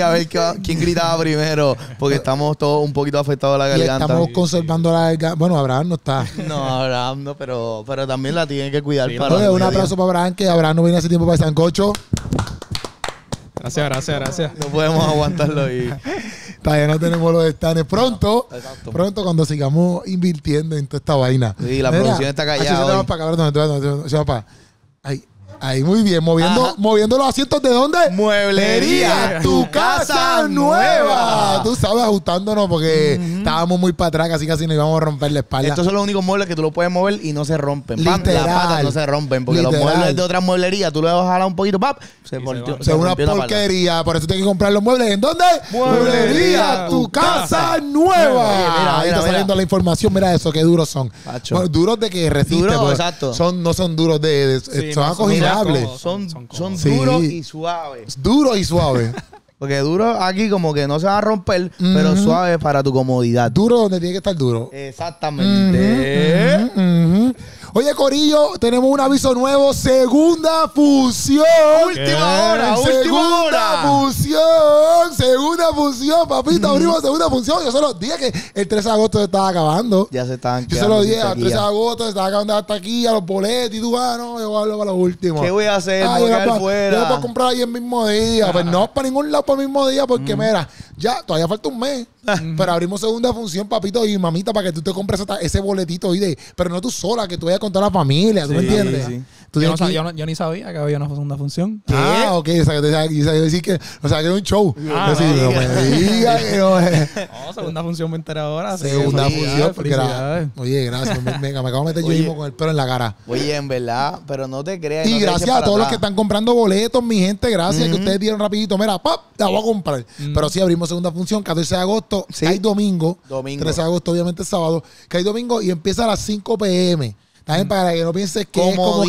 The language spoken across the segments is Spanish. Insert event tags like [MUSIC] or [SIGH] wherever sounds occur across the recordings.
a ver quién gritaba primero, porque estamos todos un poquito afectados a la garganta. estamos conservando la garganta. Bueno, Abraham no está. No, Abraham no, pero, pero también la tienen que cuidar. para un abrazo para Abraham, que Abraham no viene hace tiempo para el sancocho. Gracias, gracias, gracias. No podemos aguantarlo y... Todavía no tenemos los estanes Pronto, pronto cuando sigamos invirtiendo en toda esta vaina. Sí, la producción está callada. Ay, Ahí, muy bien. Moviendo, moviendo los asientos de dónde? Mueblería. Tu casa nueva. Tú sabes, ajustándonos porque estábamos muy para atrás, casi casi nos íbamos a romper la espalda. Estos son los únicos muebles que tú lo puedes mover y no se rompen. Literal. Las patas no se rompen porque los muebles de otras mueblerías tú lo vas a jalar un poquito, pap, se, volteó, es una porquería. Por eso tienes que comprar los muebles. ¿En dónde? Mueblería. Tu casa nueva. mira, Ahí está saliendo la información. Mira eso, qué duros son. duros de que resisten. Duros, exacto. Son, no son duros de... son acogidos son, son, duros y suaves. Duros y suaves. [LAUGHS] Porque duro aquí como que no se va a romper, pero suave para tu comodidad. Duro donde tiene que estar duro. Exactamente. Oye, Corillo, tenemos un aviso nuevo. Segunda función. Última hora, última hora. fusión. Segunda función, papito. Abrimos segunda función. Yo se los dije que el 3 de agosto se estaba acabando. Ya se están, Yo se los dije, el 3 de agosto se estaba acabando hasta aquí, a los boletos y tú, ah, no, yo hablo para los últimos. ¿Qué voy a hacer? Ah, voy a para, fuera. comprar ahí el mismo día. Pues ah. no, para ningún lado para el mismo día, porque mira, ya todavía falta un mes. pero abrimos segunda función, papito y mamita, para que tú te compres ese boletito hoy de. Pero no tú sola, que tú vayas con toda la familia, ¿tú me entiendes? yo, ni sabía que había una segunda función. Ah, ok. O sea, que decir que, o sea, que era un show. Ah, no, me [LAUGHS] segunda función me enteré ahora. Segunda función, porque Oye, gracias. venga me, acabo de meter yo mismo con el pelo en la cara. Oye, en verdad, pero no te creas. Y gracias a todos los que están comprando boletos, mi gente. Gracias que ustedes dieron rapidito. Mira, pap, la voy a comprar. Pero sí, abrimos segunda función, 14 de agosto. Hay domingo. Domingo. 13 de agosto, obviamente, sábado. Que hay domingo y empieza a las 5 pm. También mm. para que no pienses que es como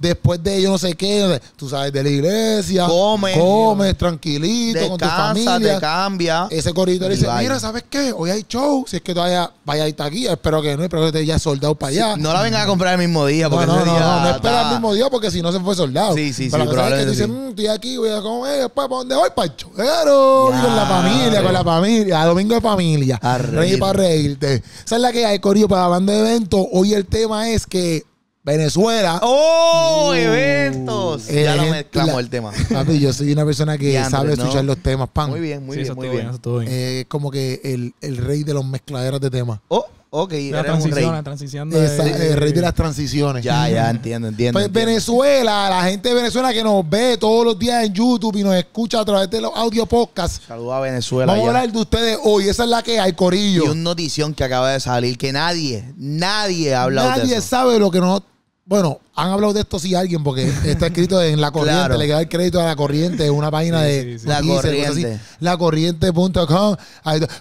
después de yo no sé qué, tú sabes, de la iglesia. Comes tranquilito con tu familia. te cambia. Ese corito le dice, mira, ¿sabes qué? Hoy hay show. Si es que todavía vaya a ir aquí, espero que no, espero que te haya soldado para allá. no la vengan a comprar el mismo día. Porque no, no, no, no, espera el mismo día porque si no se fue soldado. Sí, sí, sí, probablemente. Dicen, sí. Mm, estoy aquí, voy a comer, después para dónde voy, Pancho. Claro, con la familia, con la familia. A domingo de familia. A para reírte. ¿Sabes la que hay, corito Para la banda de evento hoy el tema es que Venezuela. ¡Oh! Uh, eventos. Eh, ya lo mezclamos el tema. [LAUGHS] Papi, yo soy una persona que sabe escuchar los temas, pan. Muy bien, muy bien, muy bien. es eh, como que el, el, rey de los mezcladeros de temas. ¡Oh! Ok, la transición, La transición de... el rey de las transiciones. Ya, ya, entiendo, pues entiendo. Venezuela, la gente de Venezuela que nos ve todos los días en YouTube y nos escucha a través de los audio podcasts. Saludos a Venezuela. Vamos a hablar de ustedes hoy. Esa es la que hay, Corillo. Y una notición que acaba de salir que nadie, nadie ha hablado nadie de Nadie sabe lo que nosotros bueno, han hablado de esto sí, alguien, porque está escrito en La [LAUGHS] Corriente, le queda el crédito a La Corriente, una página de La Corriente. Lacorriente.com.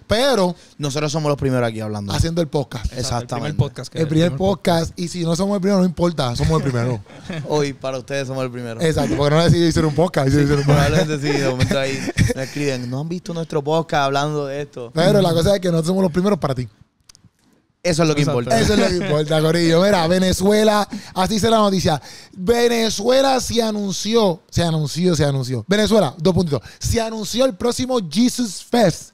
Pero. Nosotros somos los primeros aquí hablando. Haciendo el podcast. Exactamente. El primer podcast. El podcast, Y si no somos el primero, no importa, somos el primero. [LAUGHS] Hoy, para ustedes, somos el primero. Exacto, porque no decidido hacer un podcast. probablemente sí, de momento ahí [LAUGHS] me escriben, no han visto nuestro podcast hablando de esto. Pero la cosa es que no somos los primeros para ti. Eso es lo que importa. Eso es lo que importa, [LAUGHS] Corillo. Mira, Venezuela, así se la noticia. Venezuela se anunció, se anunció, se anunció. Venezuela, dos puntitos. Se anunció el próximo Jesus Fest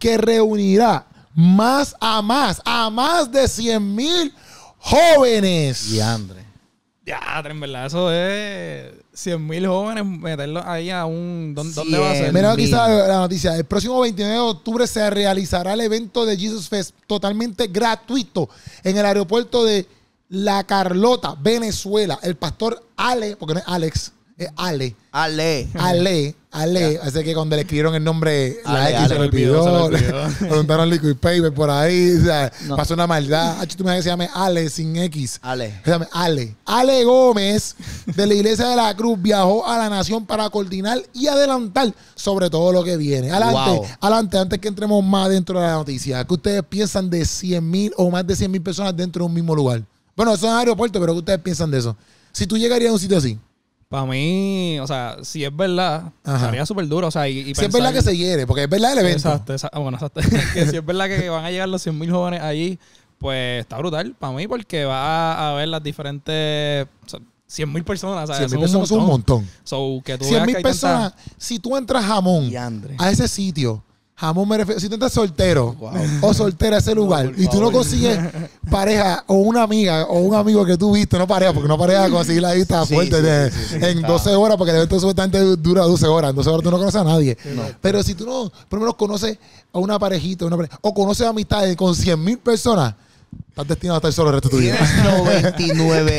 que reunirá más a más, a más de 100 mil jóvenes. Y André. Ya, en verdad, eso es 100 mil jóvenes, meterlos ahí a un... ¿Dónde, va a ser? Mira, aquí está la noticia. El próximo 29 de octubre se realizará el evento de Jesus Fest totalmente gratuito en el aeropuerto de La Carlota, Venezuela. El pastor Ale, porque no es Alex, es eh, Ale. Ale. Ale. Ale. Así que cuando le escribieron el nombre, la X se, le olvidó, le Liquid Paper por ahí. O sea, Pasó una maldad. H, tú me que se llame Ale sin X. Ale. Se llame Ale. Ale Gómez, de la Iglesia de la Cruz, viajó a la nación para coordinar y adelantar sobre todo lo que viene. Adelante, adelante, antes que entremos más dentro de la noticia. que ustedes piensan de 100 mil o más de 100 mil personas dentro de un mismo lugar? Bueno, eso es aeropuerto, pero ¿qué ustedes piensan de eso? Si tú llegarías a un sitio así. Para mí, o sea, si es verdad, estaría súper duro. O sea, y, y si es verdad que, se hiere, porque es verdad el evento. Exacto, exacto ah, bueno, exacto. [LAUGHS] que si es verdad que van a llegar los 100.000 jóvenes allí, pues está brutal para mí porque va a, haber ver las diferentes... O 100 personas, ¿sabes? 100 personas son un montón. So, que tú 100 mil personas, si tú entras jamón a ese sitio Jamón me Si tú estás soltero [LAUGHS] o soltera a ese lugar y tú no consigues [LAUGHS] pareja o una amiga o un amigo que tú viste, no pareja, porque no pareja conseguir la vista fuerte en 12 horas, porque el evento supuestamente dura 12 horas. En 12 horas tú no conoces a nadie. Pero si tú no, por lo menos conoces a una parejita, o conoces amistades con 100 mil personas, Estás destinado a estar solo el resto de tu vida.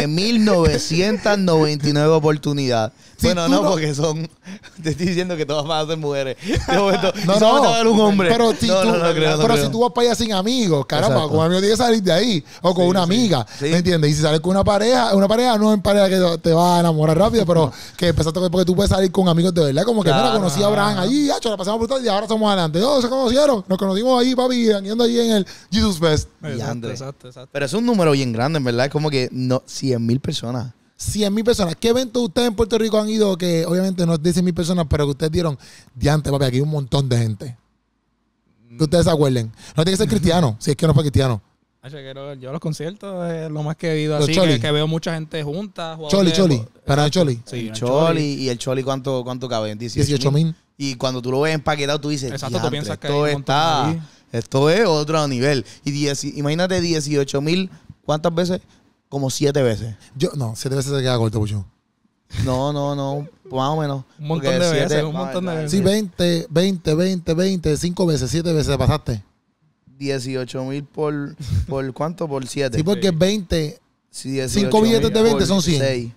99.999 oportunidades. bueno, no, porque son. Te estoy diciendo que todas van a ser mujeres. [LAUGHS] De no. no, no, a un hombre. Pero si, no, no, pero si tú vas para allá sin amigos, caramba, Exacto. con amigo tienes que salir de ahí. O con una amiga. ¿Me entiendes? Y si sales con una pareja, una pareja no es pareja que te va a enamorar rápido, pero que empezaste porque tú puedes salir con amigos de verdad. Como que, claro. la conocí a Abraham allí, hecho, ah, la pasamos brutal y ahora somos adelante. No, oh, se conocieron. Nos conocimos ahí, papi, andando allí en el Jesus Fest. Exacto. Pero es un número bien grande, en verdad. Es como que no, 100 mil personas. 100 mil personas. ¿Qué evento ustedes en Puerto Rico han ido que obviamente no es de 100 mil personas, pero que ustedes dieron antes, papi, aquí hay un montón de gente? Que ustedes se acuerden. No tiene que ser [LAUGHS] cristiano, si es que no fue cristiano. Yo los conciertos es eh, lo más que he ido así, que, veo mucha gente junta. Choli, Choli. para el Choli. Sí, Choli. ¿Y el Choli cuánto, cuánto cabe? 18 mil. Y cuando tú lo ves empaquetado, tú dices, exacto, tú piensas que está... Esto es otro nivel. Y imagínate 18 mil, ¿cuántas veces? Como siete veces. Yo, no, siete veces se queda corto, Pucho. No, no, no, más o menos. Un montón de veces, un montón de veces. Sí, 20, 20, 20, 20, 5 veces, 7 veces te pasaste. 18 mil por, por cuánto? Por 7. Sí, porque 20, sí, 5 billetes de 20 son 100. 6.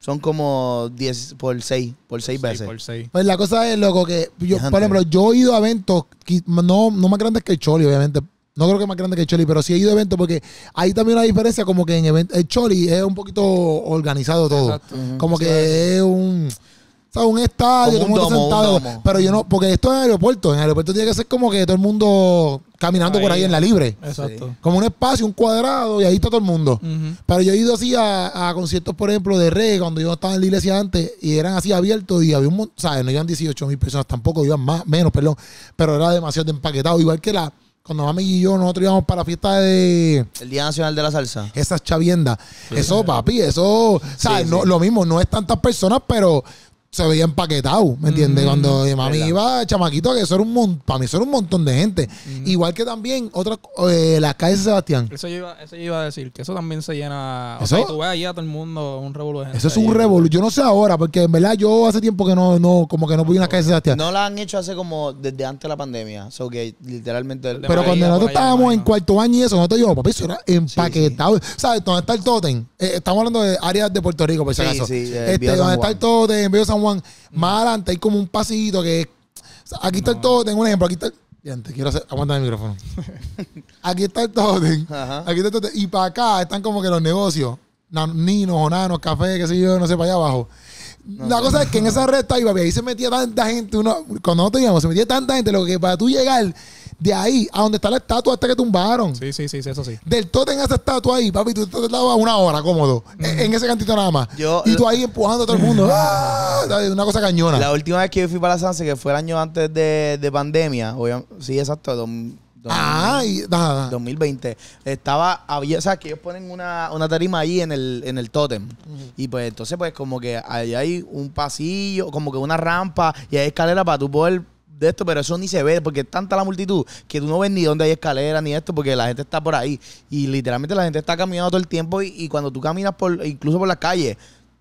Son como 10 por 6, por 6 veces. Por Pues la cosa es, loco, que yo, por ejemplo, yo he ido a eventos, no, más grandes que el Choli, obviamente. No creo que más grande que el Choli, pero sí he ido a eventos porque hay también una diferencia como que en eventos el Choli es un poquito organizado todo. Como que es un... O un estadio, todo el mundo sentado. Pero yo no, porque esto es en aeropuerto. En el aeropuerto tiene que ser como que todo el mundo caminando por ahí en la libre. Exacto. Como un espacio, un cuadrado, y ahí está todo el mundo. Pero yo he ido así a, conciertos, por ejemplo, de reggae, cuando yo estaba en la iglesia antes, y eran así abiertos, y había un montón, sea, No iban 18 mil personas tampoco, iban más, menos, perdón. Pero era demasiado empaquetado. Igual que la, cuando mami y yo nosotros íbamos para la fiesta de el Día Nacional de la Salsa esas chaviendas eso papi eso sabes lo mismo no es tantas personas pero se veía empaquetado, ¿me entiendes? Cuando mm, mi mami iba, chamaquito, que eso era un montón, para mí eso era un montón de gente. Mm. Igual que también otras, eh, las calles de Sebastián. Eso yo, iba, eso iba a decir, que eso también se llena. ¿Eso? O sea, tú ves allí a todo el mundo un revolucionario. Eso es un revolucionario, Yo no sé ahora, porque en verdad yo hace tiempo que no, no como que no voy a la calle de Sebastián. No la han hecho hace como desde antes de la pandemia. literalmente. Pero cuando nosotros estábamos en cuarto año y eso, nosotros yo, papi, eso era empaquetado. ¿Sabes? ¿Dónde está el Totem? Eh, estamos hablando de áreas de Puerto Rico, por si sí, acaso. este, ¿Dónde está el Totem? de San Mm. más adelante hay como un pasito que es. Aquí está el todo, tengo un ejemplo, aquí está el. Te quiero aguanta el micrófono. [LAUGHS] Aquí está el Aquí está Y para acá están como que los negocios. Ninos, nanos café, qué sé yo, no sé, para allá abajo. la cosa es que en esa recta iba, ahí se metía tanta gente. Uno, cuando nosotros íbamos, se metía tanta gente. Lo que para tú llegar de ahí a donde está la estatua hasta que tumbaron. Sí, sí, sí, eso sí. Del tótem a esa estatua ahí, papi, tú te dabas una hora cómodo mm. en, ese cantito nada más. y tú ahí empujando a todo el mundo. [LAUGHS] ¡ah! Una cosa cañona. La última vez que yo fui para la Sanse, que fue el año antes de, pandemia, sí, exacto, ah, 2020. Estaba, había, o sea, que ellos ponen una, tarima ahí en el, en el tótem. Y pues entonces, pues como que ahí hay un pasillo, como que una rampa y hay escalera para tú poder de esto, pero eso ni se ve porque es tanta la multitud que tú no ves ni dónde hay escaleras ni esto porque la gente está por ahí. Y literalmente la gente está caminando todo el tiempo y, cuando tú caminas por incluso por las calles,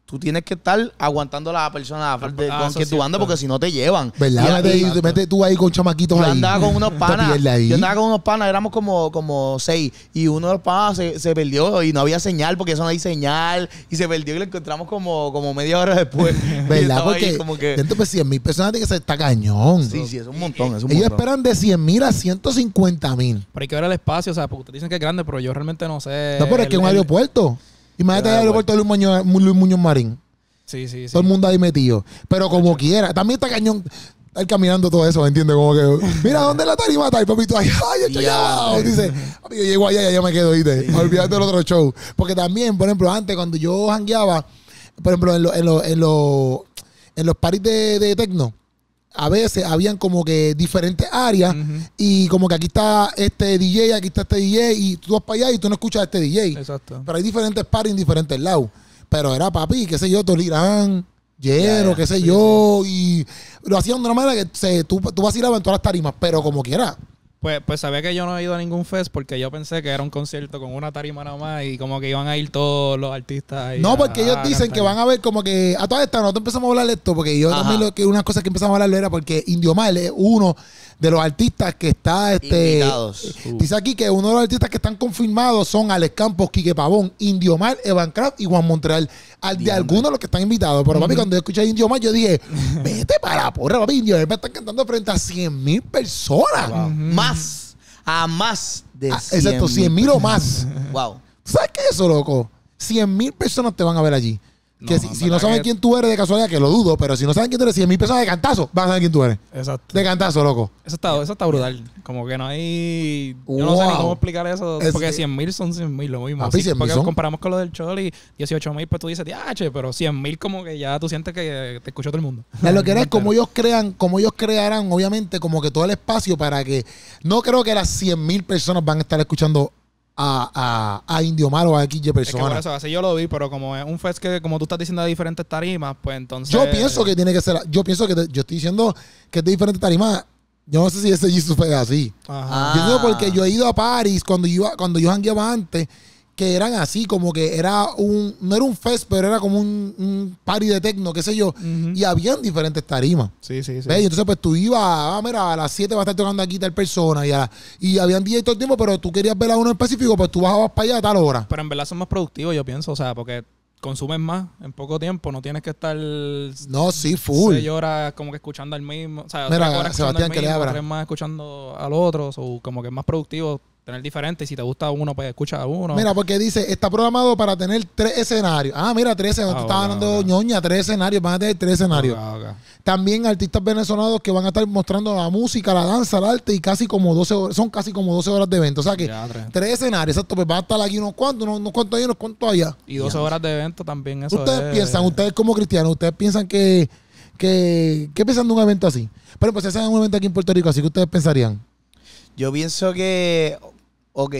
tú tienes que estar aguantando a la persona de, ah, tú andas porque si no te llevan. ¿Verdad? Mete, mete, tú ahí con chamaquitos yo ahí. Andaba con unos [LAUGHS] panas. yo andaba con unos panas, éramos como, como seis. Y uno de los panas se, se, perdió y no había señal porque eso no hay señal. Y se perdió y lo encontramos como, como media hora después. [LAUGHS] ¿Verdad? Porque como que... Pues, mil personas tiene que ser está cañón. Sí, sí, es un montón. Es Ellos esperan de 100 mil a 150 mil. Pero hay que ver el espacio, o sea, porque ustedes dicen que es grande, pero yo realmente no sé. No, pero es que es un aeropuerto. Imagínate el aeropuerto de Luis Muñoz, Muñoz Marín. Sí, sí, sí. Todo el mundo ahí metido. Pero como quiera. También está cañón estar caminando todo eso, ¿me entiendes? Como que, mira, ¿dónde la tarima está? Y papito, ay, ay, estoy ya Dice, yo llego allá y allá me quedo, ¿viste? Olvídate del otro show. Porque también, por ejemplo, antes cuando yo jangueaba, por ejemplo, en los en en en los paris de, de tecno, a veces habían como que diferentes áreas y como que aquí está este DJ, aquí está este DJ y tú vas para allá y tú no escuchas a este DJ. Exacto. Pero hay diferentes pares en diferentes lados. Pero era papi, qué sé yo, Tolirán, Yero, qué sé yo, y lo hacían de una manera que se, tú, tú ir en todas las tarimas, pero como quieras pues, pues sabía que yo no he ido a ningún fest porque yo pensé que era un concierto con una tarima nada más y como que iban a ir todos los artistas. Ahí no, porque ellos dicen que van a ver como que a todas estas, nosotros empezamos a hablar esto porque yo también lo que una cosa que empezamos a hablar era porque Indio Mal es uno de los artistas que está este eh, dice aquí que uno de los artistas que están confirmados son Alex Campos, Quique Pavón, Indio Mar, Evan Craft y Juan Montreal. Al de algunos de los que están invitados. Pero cuando yo escuché Indio Mar, yo dije, vete para la porra, papi, Indio me están cantando frente a 100 mil personas. Más. A más de 100 ah, Exacto, 100 mil o más. wow. ¿Sabes qué es eso, loco? 100 mil personas te van a ver allí. Que si, no saben quién tú eres de casualidad, que lo dudo, pero si no saben quién tú eres, 100 mil personas de cantazo, van a saber quién tú eres. Exacto. De cantazo, loco. Eso está, brutal. Como que no hay. Yo no sé ni cómo explicar eso. porque 100 mil son 100 mil, lo mismo. Así, porque comparamos con lo del Choli, 18 mil, pues tú dices, che, pero 100 mil, como que ya tú sientes que te escuchó todo el mundo. Es lo que era es como ellos crean, como ellos crearán, obviamente, como que todo el espacio para que. No creo que las 100 mil personas van a estar escuchando a, a, a Indio Mar o a X persona Es que por eso, así yo lo vi, pero como es un fest que, como tú estás diciendo, de diferentes tarimas, pues entonces. Yo pienso que tiene que ser. Yo pienso que. yo estoy diciendo que es de diferentes tarimas. Yo no sé si ese Jesus fue así. Ajá. Yo digo porque yo he ido a París cuando iba cuando yo antes que eran así, como que era un, no era un fest, pero era como un, party de tecno, qué sé yo, y habían diferentes tarimas. Sí, sí, sí. entonces pues tú ibas, ah, mira, a las 7 va a estar tocando aquí tal persona, y, a y habían DJ todo el tiempo, pero tú querías ver a uno específico, pues tú vas para allá a tal hora. Pero en verdad son más productivos, yo pienso, o sea, porque consumes más en poco tiempo, no tienes que estar. No, sí, full. Seis horas como que escuchando al mismo. O sea, Mira, Sebastián, al mismo, que le más escuchando al otro, o como que es más productivo tener diferentes. Si te gusta uno, pues escucha a uno. Mira, porque dice, está programado para tener tres escenarios. Ah, mira, tres escenarios. Ah, Estaba ñoña, tres escenarios. Van a tener tres escenarios. También artistas venezolanos que van a estar mostrando la música, la danza, el arte y casi como 12 son casi como 12 horas de evento. O sea que tres. escenarios, exacto. Pues va a estar aquí unos cuantos, unos, cuantos ahí, unos cuantos allá. Y 12 horas de evento también Ustedes piensan, ustedes como cristianos, ustedes piensan que, que, ¿qué piensan de un evento así? Pero pues ese es un evento aquí en Puerto Rico, así que ustedes pensarían. Yo pienso que Ok,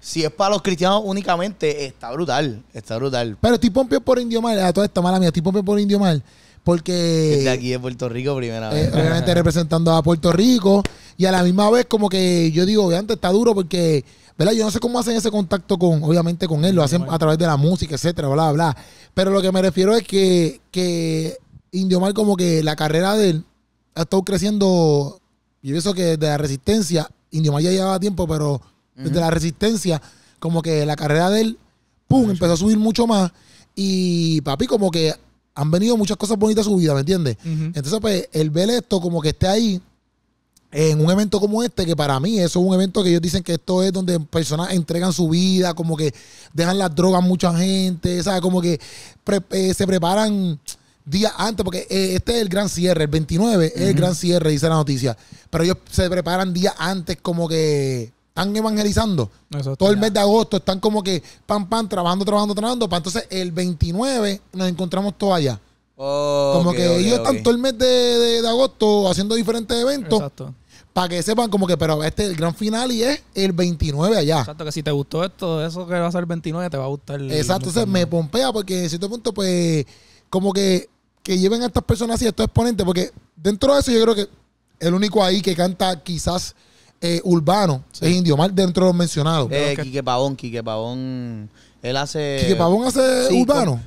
si es para los cristianos únicamente, está brutal, está brutal. Pero estoy pompio por Indio Mal, a toda esta mala mía, estoy pompio por Indio Mal, porque... Desde aquí en Puerto Rico primera eh, vez. [LAUGHS] representando a Puerto Rico y a la misma vez como que yo digo, obviamente está duro porque... ¿verdad? Yo no sé cómo hacen ese contacto con, obviamente, con él, lo hacen a través de la música, etcétera, bla, bla. Pero lo que me refiero es que, que Indio Mal, como que la carrera de él ha estado creciendo. Yo pienso que de la resistencia, Indio Mal ya llevaba tiempo, pero desde la resistencia, como que la carrera de él, ¡pum! empezó a subir mucho más. Y papi, como que han venido muchas cosas bonitas a su vida, ¿me entiendes? Entonces, pues, el ver esto como que esté ahí en un evento como este, que para mí eso es un evento que ellos dicen que esto es donde personas entregan su vida, como que dejan las drogas a mucha gente, ¿sabes? Como que eh, se preparan días antes, porque eh, este es el gran cierre, el 29 es el gran cierre, dice la noticia, pero ellos se preparan días antes como que están evangelizando. Todo el mes de agosto están como que pan pam, trabajando, trabajando, trabajando. Para entonces el 29 nos encontramos todos allá. como que ellos están todo el mes de, agosto haciendo diferentes eventos. Exacto para que sepan como que, pero este es el gran final y es el 29 allá. Exacto, que si te gustó esto, eso que va a ser el 29 te va a gustar. El Exacto, entonces me pompea porque en cierto punto, pues, como que, que lleven a estas personas y a estos exponentes, porque dentro de eso yo creo que el único ahí que canta quizás eh, urbano es Indio dentro de los mencionados. Eh, Pavón, Quique Pavón. Él hace. Quique Pavón hace urbano.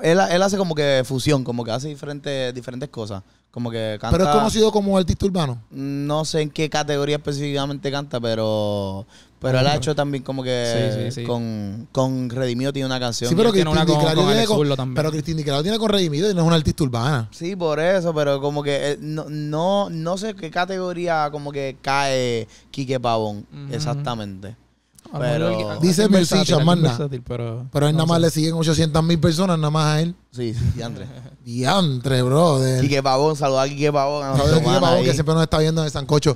él, él, hace como que fusión, como que hace diferentes, diferentes cosas. Como que canta. Pero es conocido como artista urbano. No sé en qué categoría específicamente canta, pero pero él ha hecho también como que Con, con Redimido tiene una canción. Sí, pero Cristín tiene, con, tiene con, tiene con Redimido y no es una artista urbana. Sí, por eso, pero como que eh, no, no, no sé qué categoría como que cae Quique Pavón. Exactamente. Pero, dice Mercilla, chamana. Pero, pero él nada más le siguen 800 mil personas, nada más a él. Sí, sí, diantre. diantre, brother. Quique Pavón, saludar a Quique Pavón. A Quique Pavón, que siempre nos está viendo en el Sancocho.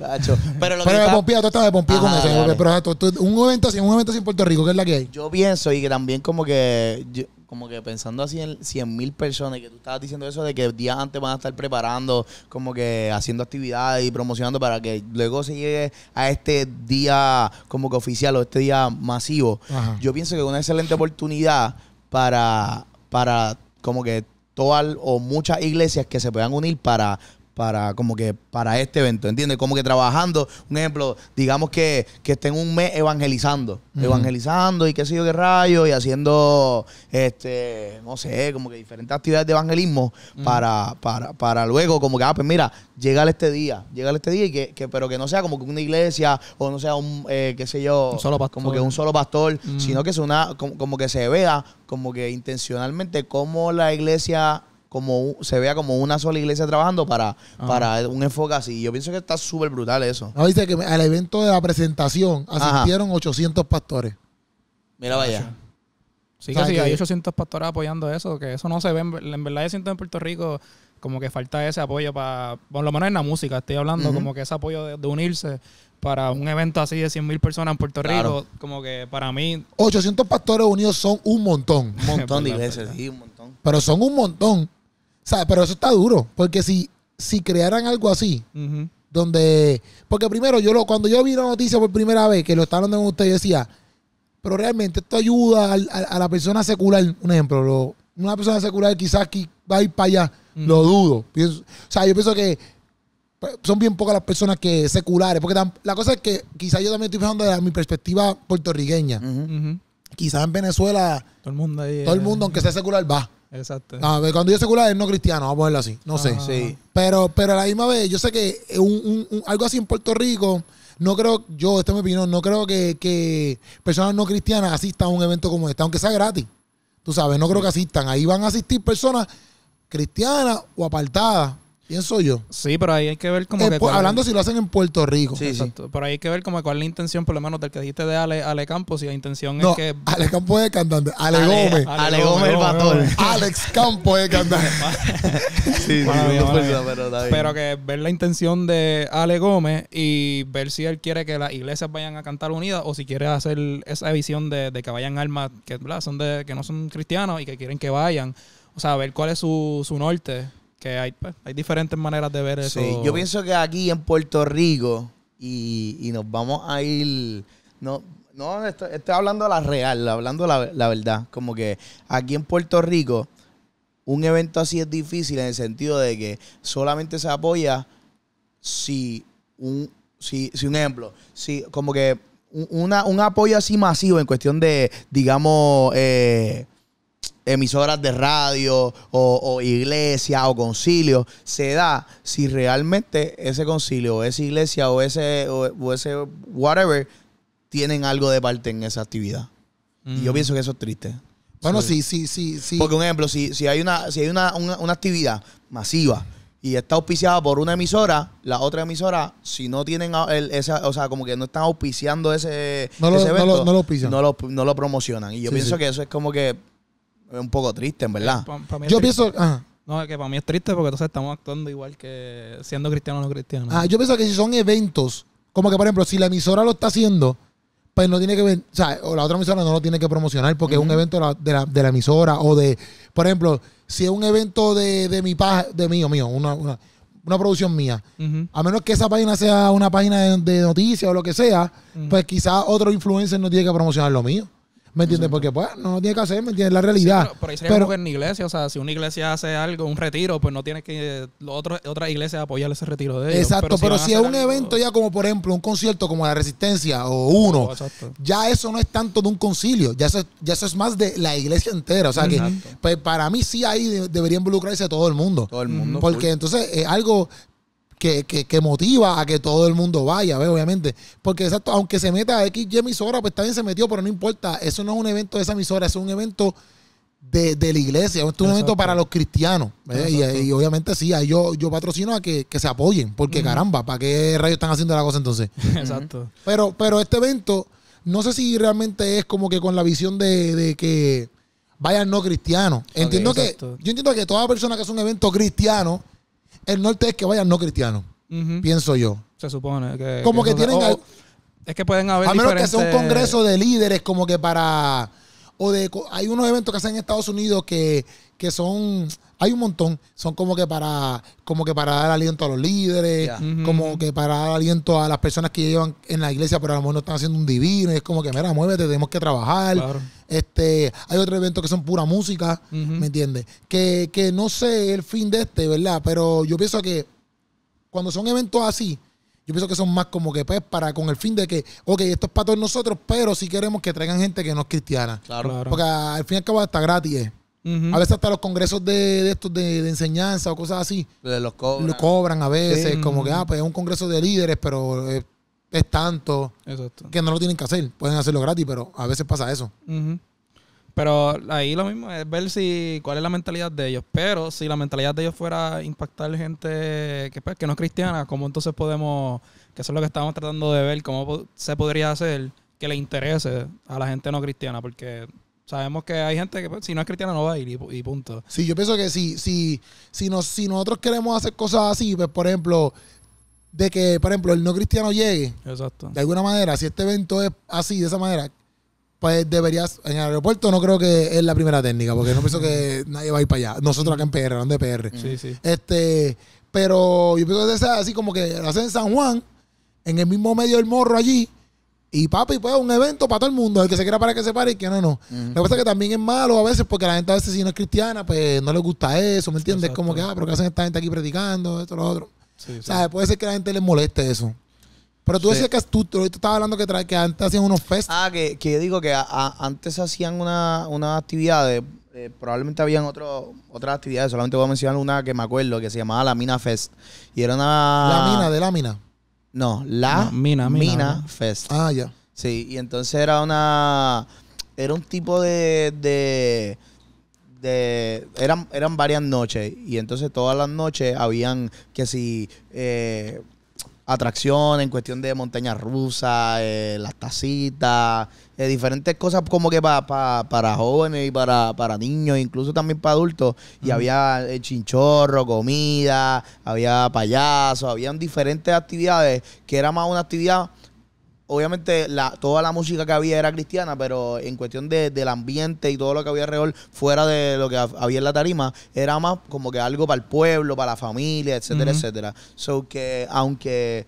Pero, de Pompía, tú estás de Pompía con eso. Pero un evento así, un en Puerto Rico, ¿qué es la que hay. Yo pienso y que también como que como que pensando así en 100 mil personas, y que tú estabas diciendo eso de que días antes van a estar preparando, como que haciendo actividades y promocionando para que luego se llegue a este día como que oficial o este día masivo. Yo pienso que es una excelente oportunidad para, para como que todas o muchas iglesias que se puedan unir para para como que para este evento, ¿entiendes? Como que trabajando, un ejemplo, digamos que, que estén un mes evangelizando, evangelizando y qué sé yo qué rayo y haciendo este, no sé, como que diferentes actividades de evangelismo para, para, para luego como que, ah, pues mira, llegar este día, llegar este día y que, pero que no sea como que una iglesia o no sea un, eh, qué sé yo, como que un solo pastor, sino que es una, como, que se vea como que intencionalmente como la iglesia como se vea como una sola iglesia trabajando para, ah. para un enfoque así. Yo pienso que está súper brutal eso. No, dice que al evento de la presentación asistieron 800 pastores. Mira vaya. Sí, que, sí, hay 800 pastores apoyando eso, que eso no se ve. En verdad, yo siento en Puerto Rico como que falta ese apoyo para, por lo menos en la música, estoy hablando, como que ese apoyo de, unirse para un evento así de 100.000 personas en Puerto Rico, como que para mí... 800 pastores unidos son un montón. Un montón de [LAUGHS] iglesias, sí, un montón. Pero son un montón sea, pero eso está duro, porque si, si crearan algo así, donde... Porque primero, yo lo, cuando yo vi la noticia por primera vez, que lo estaban dando ustedes, decía, pero realmente esto ayuda a, la persona secular, un ejemplo, una persona secular quizás que va a ir para allá, lo dudo. o sea, yo pienso que pues, son bien pocas las personas que seculares, porque la cosa es que quizás yo también estoy pensando de mi perspectiva puertorriqueña. Quizás en Venezuela el mundo, todo el mundo aunque sea secular, va. Exacto. ver cuando yo secular es no cristiano, vamos a ponerlo así. No sé. Ah, sí. Pero, pero a la misma vez, yo sé que algo así en Puerto Rico, no creo, yo, esta es mi opinión, no creo que, que personas no cristianas asistan a un evento como este, aunque sea gratis. Tú sabes, no creo que asistan. Ahí van a asistir personas cristianas o apartadas soy yo. Sí, pero ahí hay que ver como eh, pues, hablando si lo hacen en Puerto Rico. Sí, Sí. Pero ahí hay que ver como cuál es la intención, por lo menos del que dijiste de Ale, Ale Campos, si la intención es que... Ale Campos es cantante. Ale, Gómez. Ale, Gómez, el batón. Alex Campos es cantante. sí, pero, que ver la intención de Ale Gómez y ver si él quiere que las iglesias vayan a cantar unidas o si quiere hacer esa visión de, que vayan almas que, son de, que no son cristianos y que quieren que vayan. O sea, ver cuál es su, su norte que hay, pues, hay diferentes maneras de ver eso. Sí, yo pienso que aquí en Puerto Rico, y, nos vamos a ir. No, no estoy, estoy hablando la real, hablando la, verdad. Como que aquí en Puerto Rico, un evento así es difícil en el sentido de que solamente se apoya si un, si, un ejemplo, si como que un apoyo así masivo en cuestión de, digamos, eh, emisoras de radio o, o iglesia o concilio se da si realmente ese concilio o esa iglesia o ese, o, ese whatever tienen algo de parte en esa actividad. Y yo mm. pienso que eso es triste. Bueno, sí, sí, sí, sí. Porque, un ejemplo, si, si hay, una, si hay una, una, actividad masiva y está auspiciada por una emisora, la otra emisora, si no tienen esa, o sea, como que no están auspiciando ese, no evento, no lo, no promocionan. Y yo pienso que eso es como que es un poco triste, en verdad. Eh, yo pienso. Ah. No, es que para mí es triste porque entonces estamos actuando igual que siendo cristiano o no cristiano Ah, yo pienso que si son eventos, como que por ejemplo, si la emisora lo está haciendo, pues no tiene que ver, o sea, o la otra emisora no lo tiene que promocionar porque es un evento de la, emisora o de, por ejemplo, si es un evento de, mi paja, de mío, mío, una, una, producción mía, a menos que esa página sea una página de, noticias o lo que sea, pues quizás otro influencer no tiene que promocionar lo mío. ¿Me entiendes? Porque pues no tiene que hacer, ¿me entiendes? La realidad. pero, ahí se en iglesia, o sea, si una iglesia hace algo, un retiro, pues no tiene que otra iglesia apoyarle ese retiro de ellos. Exacto, pero, si, es un evento ya como por ejemplo un concierto como La Resistencia o uno, ya eso no es tanto de un concilio, ya eso, ya eso es más de la iglesia entera. O sea que pues, para mí sí ahí debería involucrarse todo el mundo. Todo el mundo. Porque entonces es algo que, que, que, motiva a que todo el mundo vaya, obviamente. Porque exacto, aunque se meta a XY emisora, pues también se metió, pero no importa. Eso no es un evento de esa emisora, es un evento de, la iglesia, es un evento para los cristianos. Y, y, obviamente sí, yo, yo patrocino a que, se apoyen, porque caramba, ¿para qué rayos están haciendo la cosa entonces? [LAUGHS] Exacto. pero, pero este evento, no sé si realmente es como que con la visión de, que vayan no cristianos. Entiendo que, yo entiendo que toda persona que hace un evento cristiano, el norte es que vayan no cristianos, pienso yo. Se supone que... Como que, tienen... es que pueden haber... A menos que sea un congreso de líderes como que para... O de, hay unos eventos que hacen en Estados Unidos que, que son hay un montón. Son como que para, como que para dar aliento a los líderes, como que para dar aliento a las personas que llevan en la iglesia, pero a lo mejor no están haciendo un divino. Es como que, mira, muévete, tenemos que trabajar. Este, hay otros eventos que son pura música, ¿me entiendes? Que, que no sé el fin de este, ¿verdad? Pero yo pienso que cuando son eventos así, yo pienso que son más como que pues para con el fin de que, ok, esto es para todos nosotros, pero si sí queremos que traigan gente que no es cristiana. Claro. claro. Porque al fin y al cabo está gratis. A veces hasta los congresos de, de estos de, enseñanza o cosas así. Los cobran. Lo cobran a veces, como que, ah, pues es un congreso de líderes, pero es, tanto Exacto. que no lo tienen que hacer. Pueden hacerlo gratis, pero a veces pasa eso. Pero ahí lo mismo es ver si cuál es la mentalidad de ellos. Pero si la mentalidad de ellos fuera impactar gente que, pues, que no es cristiana, ¿cómo entonces podemos, que eso es lo que estamos tratando de ver, cómo se podría hacer que le interese a la gente no cristiana? Porque Sabemos que hay gente que pues, si no es cristiano, no va a ir y, punto. Sí, yo pienso que si, si, si, nosotros queremos hacer cosas así, pues por ejemplo, de que, por ejemplo, el no cristiano llegue. Exacto. De alguna manera, si este evento es así, de esa manera, pues deberías, en el aeropuerto no creo que es la primera técnica, porque no pienso que [LAUGHS] nadie va a ir para allá. Nosotros acá en PR, no de PR. Sí, sí. Este, pero yo pienso que sea así como que lo hacen en San Juan, en el mismo medio del morro allí, y papi, pues un evento para todo el mundo, el que se quiera para que se pare y que no, no. Lo que pasa es que también es malo a veces porque la gente a veces si no es cristiana, pues no le gusta eso, ¿me entiendes? Es Como que, ah, pero ¿qué hacen esta gente aquí predicando, esto, lo otro? o sea, puede ser que a la gente le moleste eso. Pero tú decías que tú, tú, estabas hablando que, que antes hacían unos fest. Ah, que, digo que antes hacían unas actividades, eh, probablemente habían otras actividades, solamente voy a mencionar una que me acuerdo, que se llamaba la Mina Fest. Y era una... La mina, de lámina. No, la Mina, Mina, Fest. Ah, ya. Sí, y entonces era una. Era un tipo de. de, eran, eran varias noches. Y entonces todas las noches habían que si. Eh, atracciones, en cuestión de montañas rusas, eh, las tacitas, eh, diferentes cosas como que pa, para jóvenes y para, para, niños, incluso también para adultos. Y había eh, chinchorro, comida, había payasos, habían diferentes actividades que era más una actividad obviamente la, toda la música que había era cristiana, pero en cuestión de, del ambiente y todo lo que había alrededor, fuera de lo que había en la tarima, era más como que algo para el pueblo, para la familia, etcétera, etcétera. So que, aunque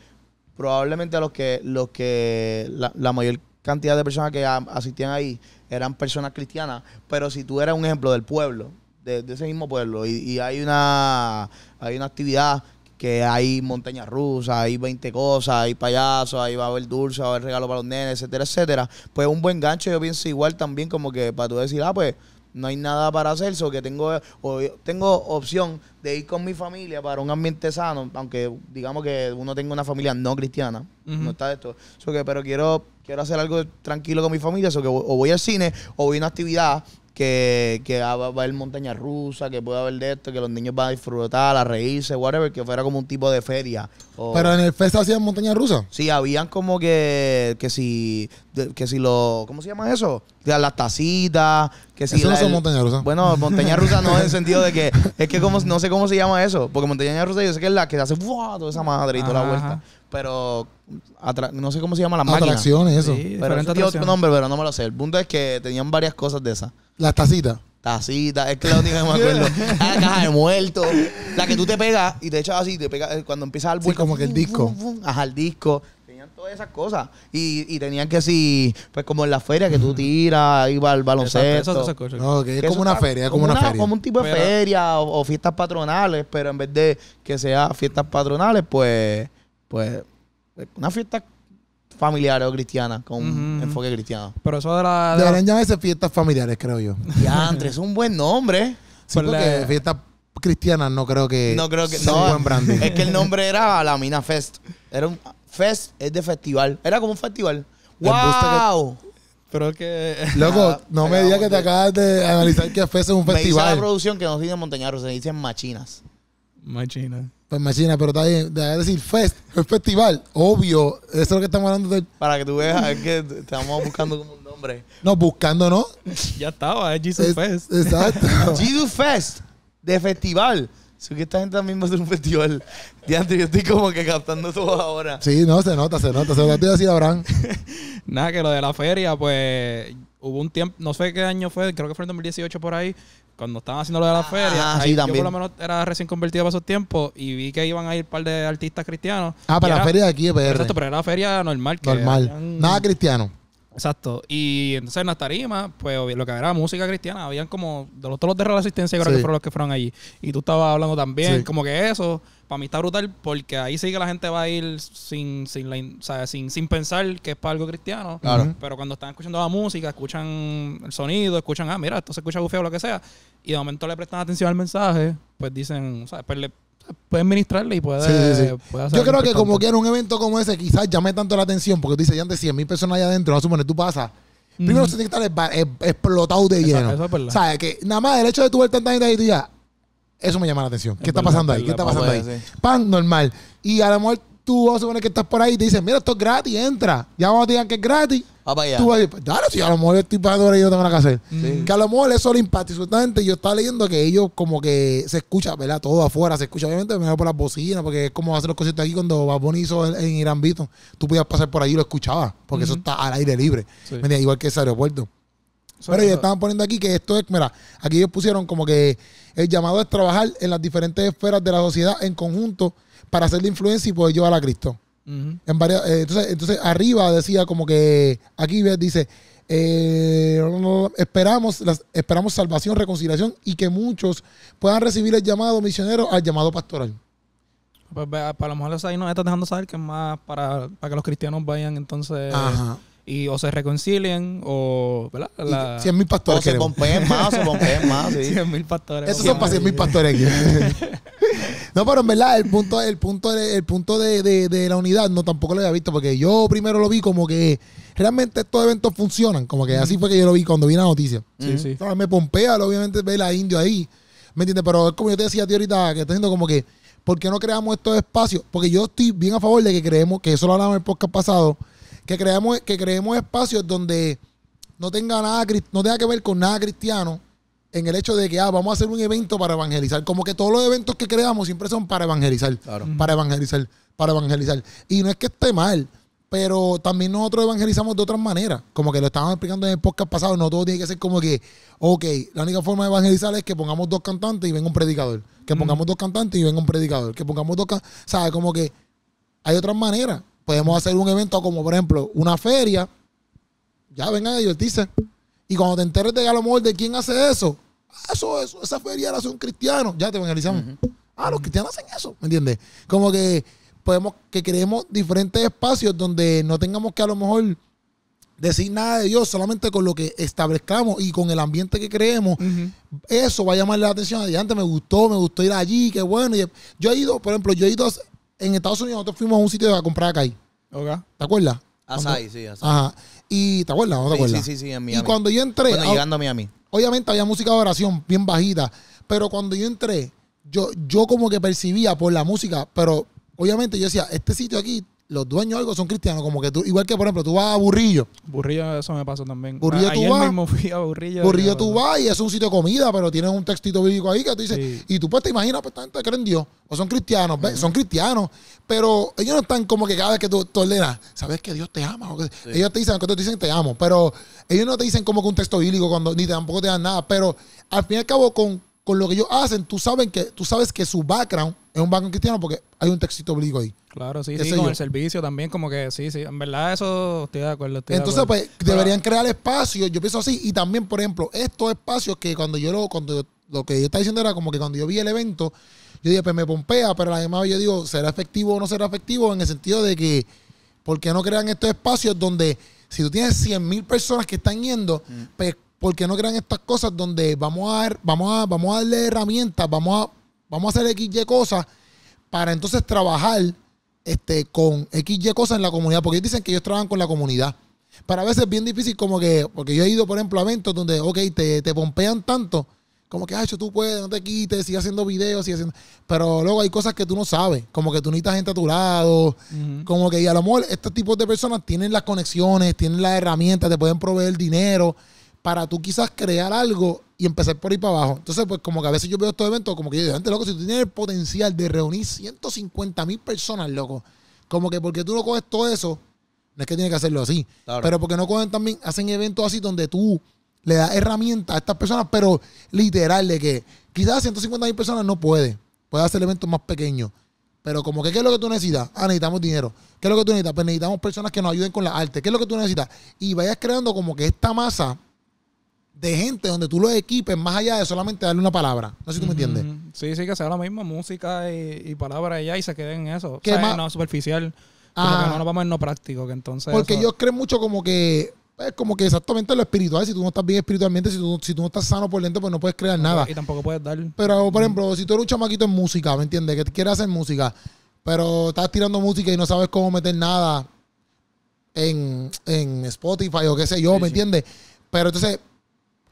probablemente los que, los que, la, mayor cantidad de personas que asistían ahí eran personas cristianas, pero si tú eras un ejemplo del pueblo, de, de ese mismo pueblo, y, y hay una hay una actividad que hay montañas rusas, hay 20 cosas, hay payasos, ahí va a haber dulce, va a haber regalo para los nenes, etcétera, etcétera. Pues un buen gancho, yo pienso igual también, como que para tú decir, ah, pues no hay nada para hacer, so que tengo, tengo opción de ir con mi familia para un ambiente sano, aunque digamos que uno tenga una familia no cristiana, no está de esto, que, pero quiero, quiero hacer algo tranquilo con mi familia, so que o voy al cine o voy a una actividad que, que va, a haber montaña rusa, que puede haber de esto, que los niños van a disfrutar, a reírse, whatever, que fuera como un tipo de feria. Pero en el fest hacían montaña rusa. Sí, habían como que, si, que si lo, ¿cómo se llama eso? Las tacitas, que si... Eso montaña rusa. Bueno, montaña rusa no en el sentido de que, es que como, no sé cómo se llama eso, porque montaña rusa yo sé que es la que hace ¡buah! toda esa madre y toda la vuelta. Pero no sé cómo se llama la máquina. Atracciones, eso. pero tiene otro nombre, pero no me lo sé. El punto es que tenían varias cosas de esas. Las tacitas. Tacita, es que la única que me acuerdo. [LAUGHS] la caja de muerto. La que tú te pegas y te echas así, te pegas eh, cuando empieza el sí, como que el disco. ajá, el disco. Tenían todas esas cosas. Y, y tenían que así, pues como en la feria que tú tiras, iba al baloncesto. No, que es como una feria, es como, una, feria. Como un tipo de feria o, o, fiestas patronales, pero en vez de que sea fiestas patronales, pues, pues, una fiesta Familiares o cristiana, con un enfoque cristiano. Pero eso de la. De Es fiestas familiares, creo yo. Ya, es un buen nombre. Sí, pues porque fiestas cristianas no creo que. No creo que. buen branding. es que el nombre era La Mina Fest. Era un fest, es de festival. Era como un festival. ¡Wow! Pero que. [LAUGHS] Loco, no me digas que te acabas de analizar que fest es un Me dice la producción que no se dice Montañaro se dicen machinas. Machinas pues imagina, pero está bien. de decir fest, es festival. Obvio, eso es lo que estamos hablando de... Para que tú veas, es que estamos buscando como un nombre. No, buscando no. ya estaba, es Jesus Fest. Exacto. [LAUGHS] Jesus Fest, de festival. Si que esta gente también va a hacer un festival. Ya yo estoy como que captando todo ahora. Sí, no, se nota, se nota. Se nota. estoy así Abraham. [LAUGHS] Nada, que lo de la feria, pues hubo un tiempo, no sé qué año fue, creo que fue en 2018 por ahí, cuando estaban haciendo lo de la ah, feria, yo por lo menos era recién convertido para esos tiempos y vi que iban a ir un par de artistas cristianos. Ah, para la feria de aquí, de PR. Exacto, pero era la feria normal. Que normal. Nada cristiano. Exacto. Y entonces en las tarimas, pues lo que era música cristiana, habían como de los todos los de asistencia creo que fueron los que fueron allí. Y tú estabas hablando también, como que eso, para mí está brutal, porque ahí sí que la gente va a ir sin, sin, sin, sin pensar que es para algo cristiano. Claro. Pero cuando están escuchando la música, escuchan el sonido, escuchan, ah, mira, esto se escucha bufeo o lo que sea, y de momento le prestan atención al mensaje, pues dicen, o sea, después pues le puede administrarle y puede, hacer Yo creo que como que era un evento como ese, quizás llame tanto la atención, porque tú dices, ya antes 100 mil personas allá adentro, vas a suponer, tú pasas. Primero se tiene que estar explotado de lleno. Eso, o sea, que nada más el hecho de tu ver tanta gente ahí, tú ya, eso me llama la atención. ¿Qué está pasando ahí? ¿Qué está pasando ahí? Pan, normal. Y a lo mejor tú vas a suponer que estás por ahí y te dicen, mira, esto es gratis, entra. Ya vamos a decir que es gratis. para Tú vas a pues, si a lo mejor estoy pagando y yo no tengo nada que hacer. Mm. Que a lo mejor eso le impacta. Y yo estaba leyendo que ellos como que se escucha, ¿verdad? Todo afuera, se escucha obviamente mejor por las bocinas, porque es como hacer los conciertos aquí cuando va hizo en Irán Vito. Tú podías pasar por allí y lo escuchabas, porque eso está al aire libre. Igual que ese aeropuerto. Pero ellos estaban poniendo aquí que esto es, mira, aquí ellos pusieron como que el llamado es trabajar en las diferentes esferas de la sociedad en conjunto para hacerle influencia y poder llevar a Cristo. en varias, eh, entonces, entonces, arriba decía como que, aquí dice, eh, esperamos, las, esperamos salvación, reconciliación y que muchos puedan recibir el llamado misionero al llamado pastoral. Pues para lo mejor los ahí nos está dejando saber que es más para, para que los cristianos vayan entonces y o se reconcilien o ¿verdad? La, 100 mil pastores. O se pompeen más, o se más. [LAUGHS] mil pastores. Esos son para 100 mil pastores. [LAUGHS] No, pero en verdad, el punto, el punto, de, el punto de, de, de, la unidad no tampoco lo había visto, porque yo primero lo vi como que realmente estos eventos funcionan. Como que así fue que yo lo vi cuando vi la noticia. Sí, sí. me pompea, obviamente, ver a Indio ahí. ¿Me entiendes? Pero es como yo te decía a ti ahorita, que está diciendo como que, ¿por qué no creamos estos espacios? Porque yo estoy bien a favor de que creemos, que eso lo hablamos en el podcast pasado, que creamos, que creemos espacios donde no tenga nada, no tenga que ver con nada cristiano en el hecho de que ah, vamos a hacer un evento para evangelizar. Como que todos los eventos que creamos siempre son para evangelizar. Para evangelizar, para evangelizar. Y no es que esté mal, pero también nosotros evangelizamos de otras maneras. Como que lo estábamos explicando en el podcast pasado, no todo tiene que ser como que, ok, la única forma de evangelizar es que pongamos dos cantantes y venga un predicador. Que pongamos dos cantantes y venga un predicador. Que pongamos dos cantantes. ¿Sabes? Como que hay otras maneras. Podemos hacer un evento como, por ejemplo, una feria. Ya vengan a divertirse. Y cuando te enteres de a lo mejor de quién hace eso, ah, eso, eso esa feria la hace un cristiano. Ya te evangelizamos. Ah, los cristianos hacen eso, ¿me entiendes? Como que podemos, que creemos diferentes espacios donde no tengamos que a lo mejor decir nada de Dios, solamente con lo que establezcamos y con el ambiente que creemos, eso va a llamarle la atención. Adelante, me gustó, me gustó ir allí, qué bueno. Yo he ido, por ejemplo, yo he ido en Estados Unidos, nosotros fuimos a un sitio a comprar acá. Okay. ¿Te acuerdas? Ah, sí, Ajá. Y ¿te acuerdas? ¿No te acuerdas? Sí, sí, sí, en Miami. Y cuando yo entré. Bueno, ah, llegando a Miami. Obviamente había música de oración bien bajita. Pero cuando yo entré, yo, yo como que percibía por la música, pero obviamente yo decía, este sitio aquí los dueños algo son cristianos, como que tú, igual que por ejemplo, tú vas a Burrillo. Burrillo, eso me pasó también. Burrillo ah, tú vas. Mismo fui a Burrillo. Burrillo tú vas y es un sitio de comida, pero tienen un textito bíblico ahí que te dice y tú pues te imaginas, pues esta gente Dios, o son cristianos, son cristianos, pero ellos no están como que cada vez que tú, tú ordenas, sabes que Dios te ama, ellos te dicen, que te dicen te amo, pero ellos no te dicen como que un texto bíblico, cuando, ni tampoco te dan nada, pero al fin y al cabo con con lo que ellos hacen, tú, saben que, tú sabes que su background es un banco cristiano porque hay un textito obligo ahí. Claro, sí, sí, con el servicio también, como que sí, sí, en verdad eso estoy de acuerdo. Entonces, pues deberían crear espacios, yo pienso así, y también, por ejemplo, estos espacios que cuando yo lo, cuando lo que yo estaba diciendo era como que cuando yo vi el evento, yo dije, pues me pompea, pero además yo digo, ¿será efectivo o no será efectivo? En el sentido de que, ¿por qué no crean estos espacios donde si tú tienes 100 mil personas que están yendo, mm. pues porque no crean estas cosas donde vamos a, vamos a, vamos a darle herramientas, vamos a, vamos a hacer XY cosas para entonces trabajar este, con XY cosas en la comunidad? Porque dicen que ellos trabajan con la comunidad. Para a veces es bien difícil como que, porque yo he ido, por ejemplo, a eventos donde, ok, te, te pompean tanto, como que, ah, tú puedes, no te quites, sigue haciendo videos, sigue haciendo... Pero luego hay cosas que tú no sabes, como que tú necesitas gente a tu lado, como que, y a lo mejor estos tipos de personas tienen las conexiones, tienen las herramientas, te pueden proveer dinero, para tú quizás crear algo y empezar por ir para abajo. Entonces, pues como que a veces yo veo estos eventos, como que yo digo, gente, loco, si tú tienes el potencial de reunir 150 mil personas, loco, como que porque tú no coges todo eso, no es que tiene que hacerlo así, pero porque no cogen también, hacen eventos así donde tú le das herramientas a estas personas, pero literal, de que quizás 150 mil personas no puede, puede hacer eventos más pequeños. Pero como que, ¿qué es lo que tú necesitas? Ah, necesitamos dinero. ¿Qué es lo que tú necesitas? Pues necesitamos personas que nos ayuden con la arte. ¿Qué es lo que tú necesitas? Y vayas creando como que esta masa de gente donde tú los equipes más allá de solamente darle una palabra. No sé si tú me entiendes. Sí, sí, que sea la misma música y, y palabra y y se queden en eso. Que o sea, más... no superficial. Ah. no nos vamos en no práctico, que entonces... Porque yo creo mucho como que es pues, como que exactamente lo espiritual. Si tú no estás bien espiritualmente, si tú, si tú no estás sano por dentro, pues no puedes crear nada. Y tampoco puedes dar. Pero, por ejemplo, si tú eres un chamaquito en música, ¿me entiendes? Que quieres hacer música, pero estás tirando música y no sabes cómo meter nada en, en Spotify o qué sé yo, ¿me entiendes? Pero entonces,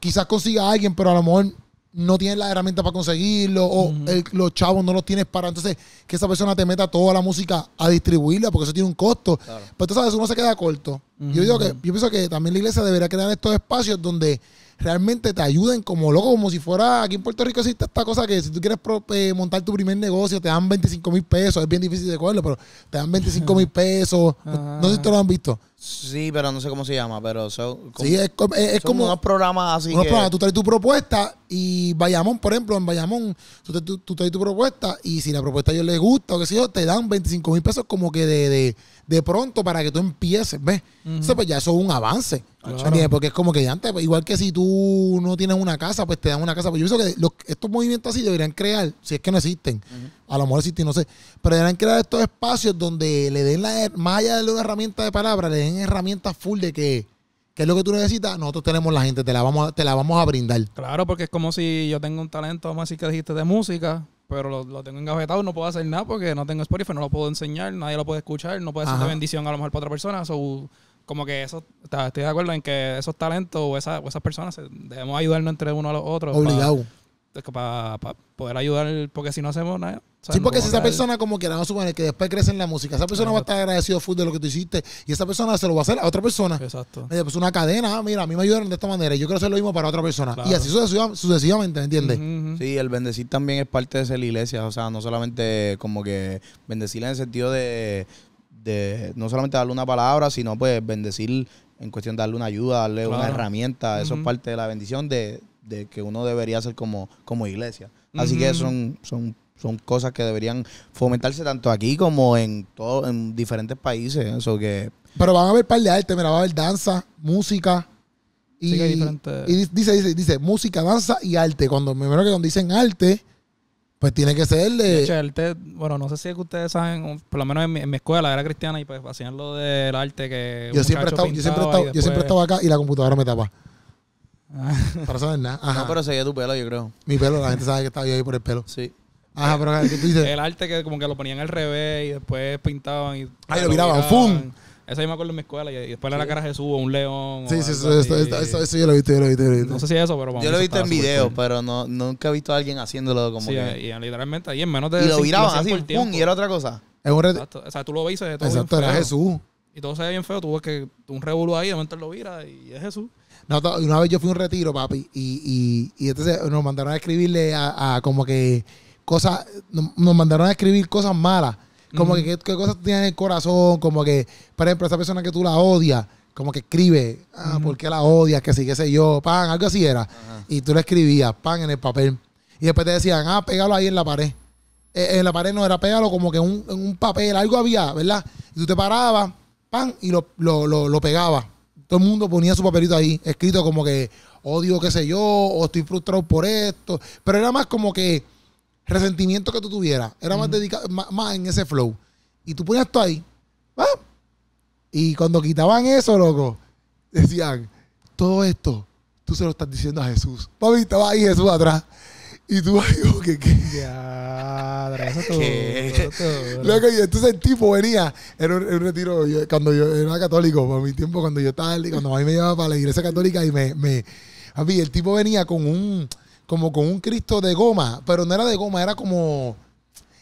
quizás consiga a alguien, pero a lo mejor no tienes las herramientas para conseguirlo o los chavos no los tienes para. Entonces, que esa persona te meta toda la música a distribuirla porque eso tiene un costo. Pero tú sabes, uno se queda corto. Yo digo que yo pienso que también la iglesia debería crear estos espacios donde realmente te ayuden como loco, como si fuera aquí en Puerto Rico existe esta cosa que si tú quieres eh, montar tu primer negocio te dan 25 mil pesos, es bien difícil de cogerlo, pero te dan 25 mil pesos, [LAUGHS] no, sé si te lo han visto. Sí, pero no sé cómo se llama, pero sí, es, como unos programas así. Unos programas, tú traes tu propuesta y Bayamón, por ejemplo, en Bayamón, tú, traes tu, traes tu propuesta y si la propuesta a ellos les gusta o qué sé yo, te dan 25 mil pesos como que de, de, de, pronto para que tú empieces, ¿ves? pues ya eso es un avance. Porque es como que antes, pues, igual que si tú no tienes una casa, pues te dan una casa. Pues, yo pienso que estos movimientos así deberían crear, si es que no existen a lo mejor existe, no sé. Pero deberán crear estos espacios donde le den la, más allá de una herramienta de palabra, le den herramientas full de que, es lo que tú necesitas, nosotros tenemos la gente, te la vamos a, te la vamos a brindar. Claro, porque es como si yo tengo un talento, vamos a decir que dijiste de música, pero lo, tengo engavetado, no puedo hacer nada porque no tengo Spotify, no lo puedo enseñar, nadie lo puede escuchar, no puede ser una bendición a lo mejor para otra persona. como que eso, estoy de acuerdo en que esos talentos o, esa, esas personas debemos ayudarnos entre uno a los otros. Obligado para, poder ayudar, porque si no hacemos nada. Sí, porque si esa persona, como quiera, no suponer que después crece en la música, esa persona va a estar agradecido full de lo que tú hiciste y esa persona se lo va a hacer a otra persona. Exacto. Es pues una cadena, ah, mira, a mí me ayudaron de esta manera y yo quiero hacer lo mismo para otra persona. Y así sucesivamente, ¿me entiendes? Sí, el bendecir también es parte de ser la iglesia, o sea, no solamente como que bendecir en el sentido de, de no solamente darle una palabra, sino pues bendecir en cuestión de darle una ayuda, darle una herramienta. Eso es parte de la bendición de, de que uno debería hacer como, como iglesia. Así que son, son, cosas que deberían fomentarse tanto aquí como en todo, en diferentes países. Eso que... Pero van a haber par de arte, mira, va a haber danza, música. Y, dice, dice, dice, música, danza y arte. Cuando que cuando dicen arte, pues tiene que ser de. bueno, no sé si que ustedes saben, por lo menos en mi, escuela era cristiana y pues hacían lo del arte que. Yo siempre, he estado, yo siempre, he estado, yo siempre he estado acá y la computadora me tapa. Ah. Para saber nada. Ajá. No, pero seguía tu pelo, yo creo. Mi pelo, la gente sabe que estaba yo ahí por el pelo. Sí. Ajá, pero dices? El arte que como que lo ponían al revés y después pintaban y. Ahí lo miraban, ¡fum! Eso yo me acuerdo en mi escuela. Y después era la cara de Jesús o un león. Sí, sí, eso, yo lo he visto, yo lo he No sé si es eso, pero vamos. Yo lo he visto en video pero no, nunca he visto a alguien haciéndolo como sí, que. Y literalmente ahí en menos de. Y lo miraban así, ¡pum! Y era otra cosa. Es un O sea, tú lo viste Exacto, era Jesús. Y todo se ve bien feo. Tú ves que un revuelo ahí, de momento lo vira y es Jesús una vez yo fui a un retiro, papi, y, entonces nos mandaron a escribirle a, como que cosas, nos mandaron a escribir cosas malas, como que qué cosas tienes en el corazón, como que, por ejemplo, esa persona que tú la odias, como que escribe, ah, ¿por qué la odias? Que sí, qué sé yo, pan, algo así era. Y tú le escribías, pan, en el papel. Y después te decían, ah, pégalo ahí en la pared. E, en la pared no era, pégalo como que en un, papel, algo había, ¿verdad? Y tú te parabas, pan, y lo, lo, lo, lo pegabas todo el mundo ponía su papelito ahí, escrito como que odio qué sé yo, o estoy frustrado por esto, pero era más como que resentimiento que tú tuvieras, era más dedicado, más, en ese flow. Y tú ponías todo ahí, y cuando quitaban eso, loco, decían, todo esto, tú se lo estás diciendo a Jesús. Papi, estaba ahí Jesús atrás. Y tú, [LAUGHS] qué. entonces el tipo venía, era un, retiro, cuando yo era católico, por mi tiempo, cuando yo estaba, cuando a mí me llevaba para la iglesia católica y me, me a mí, el tipo venía con un, como con un Cristo de goma, pero no era de goma, era como,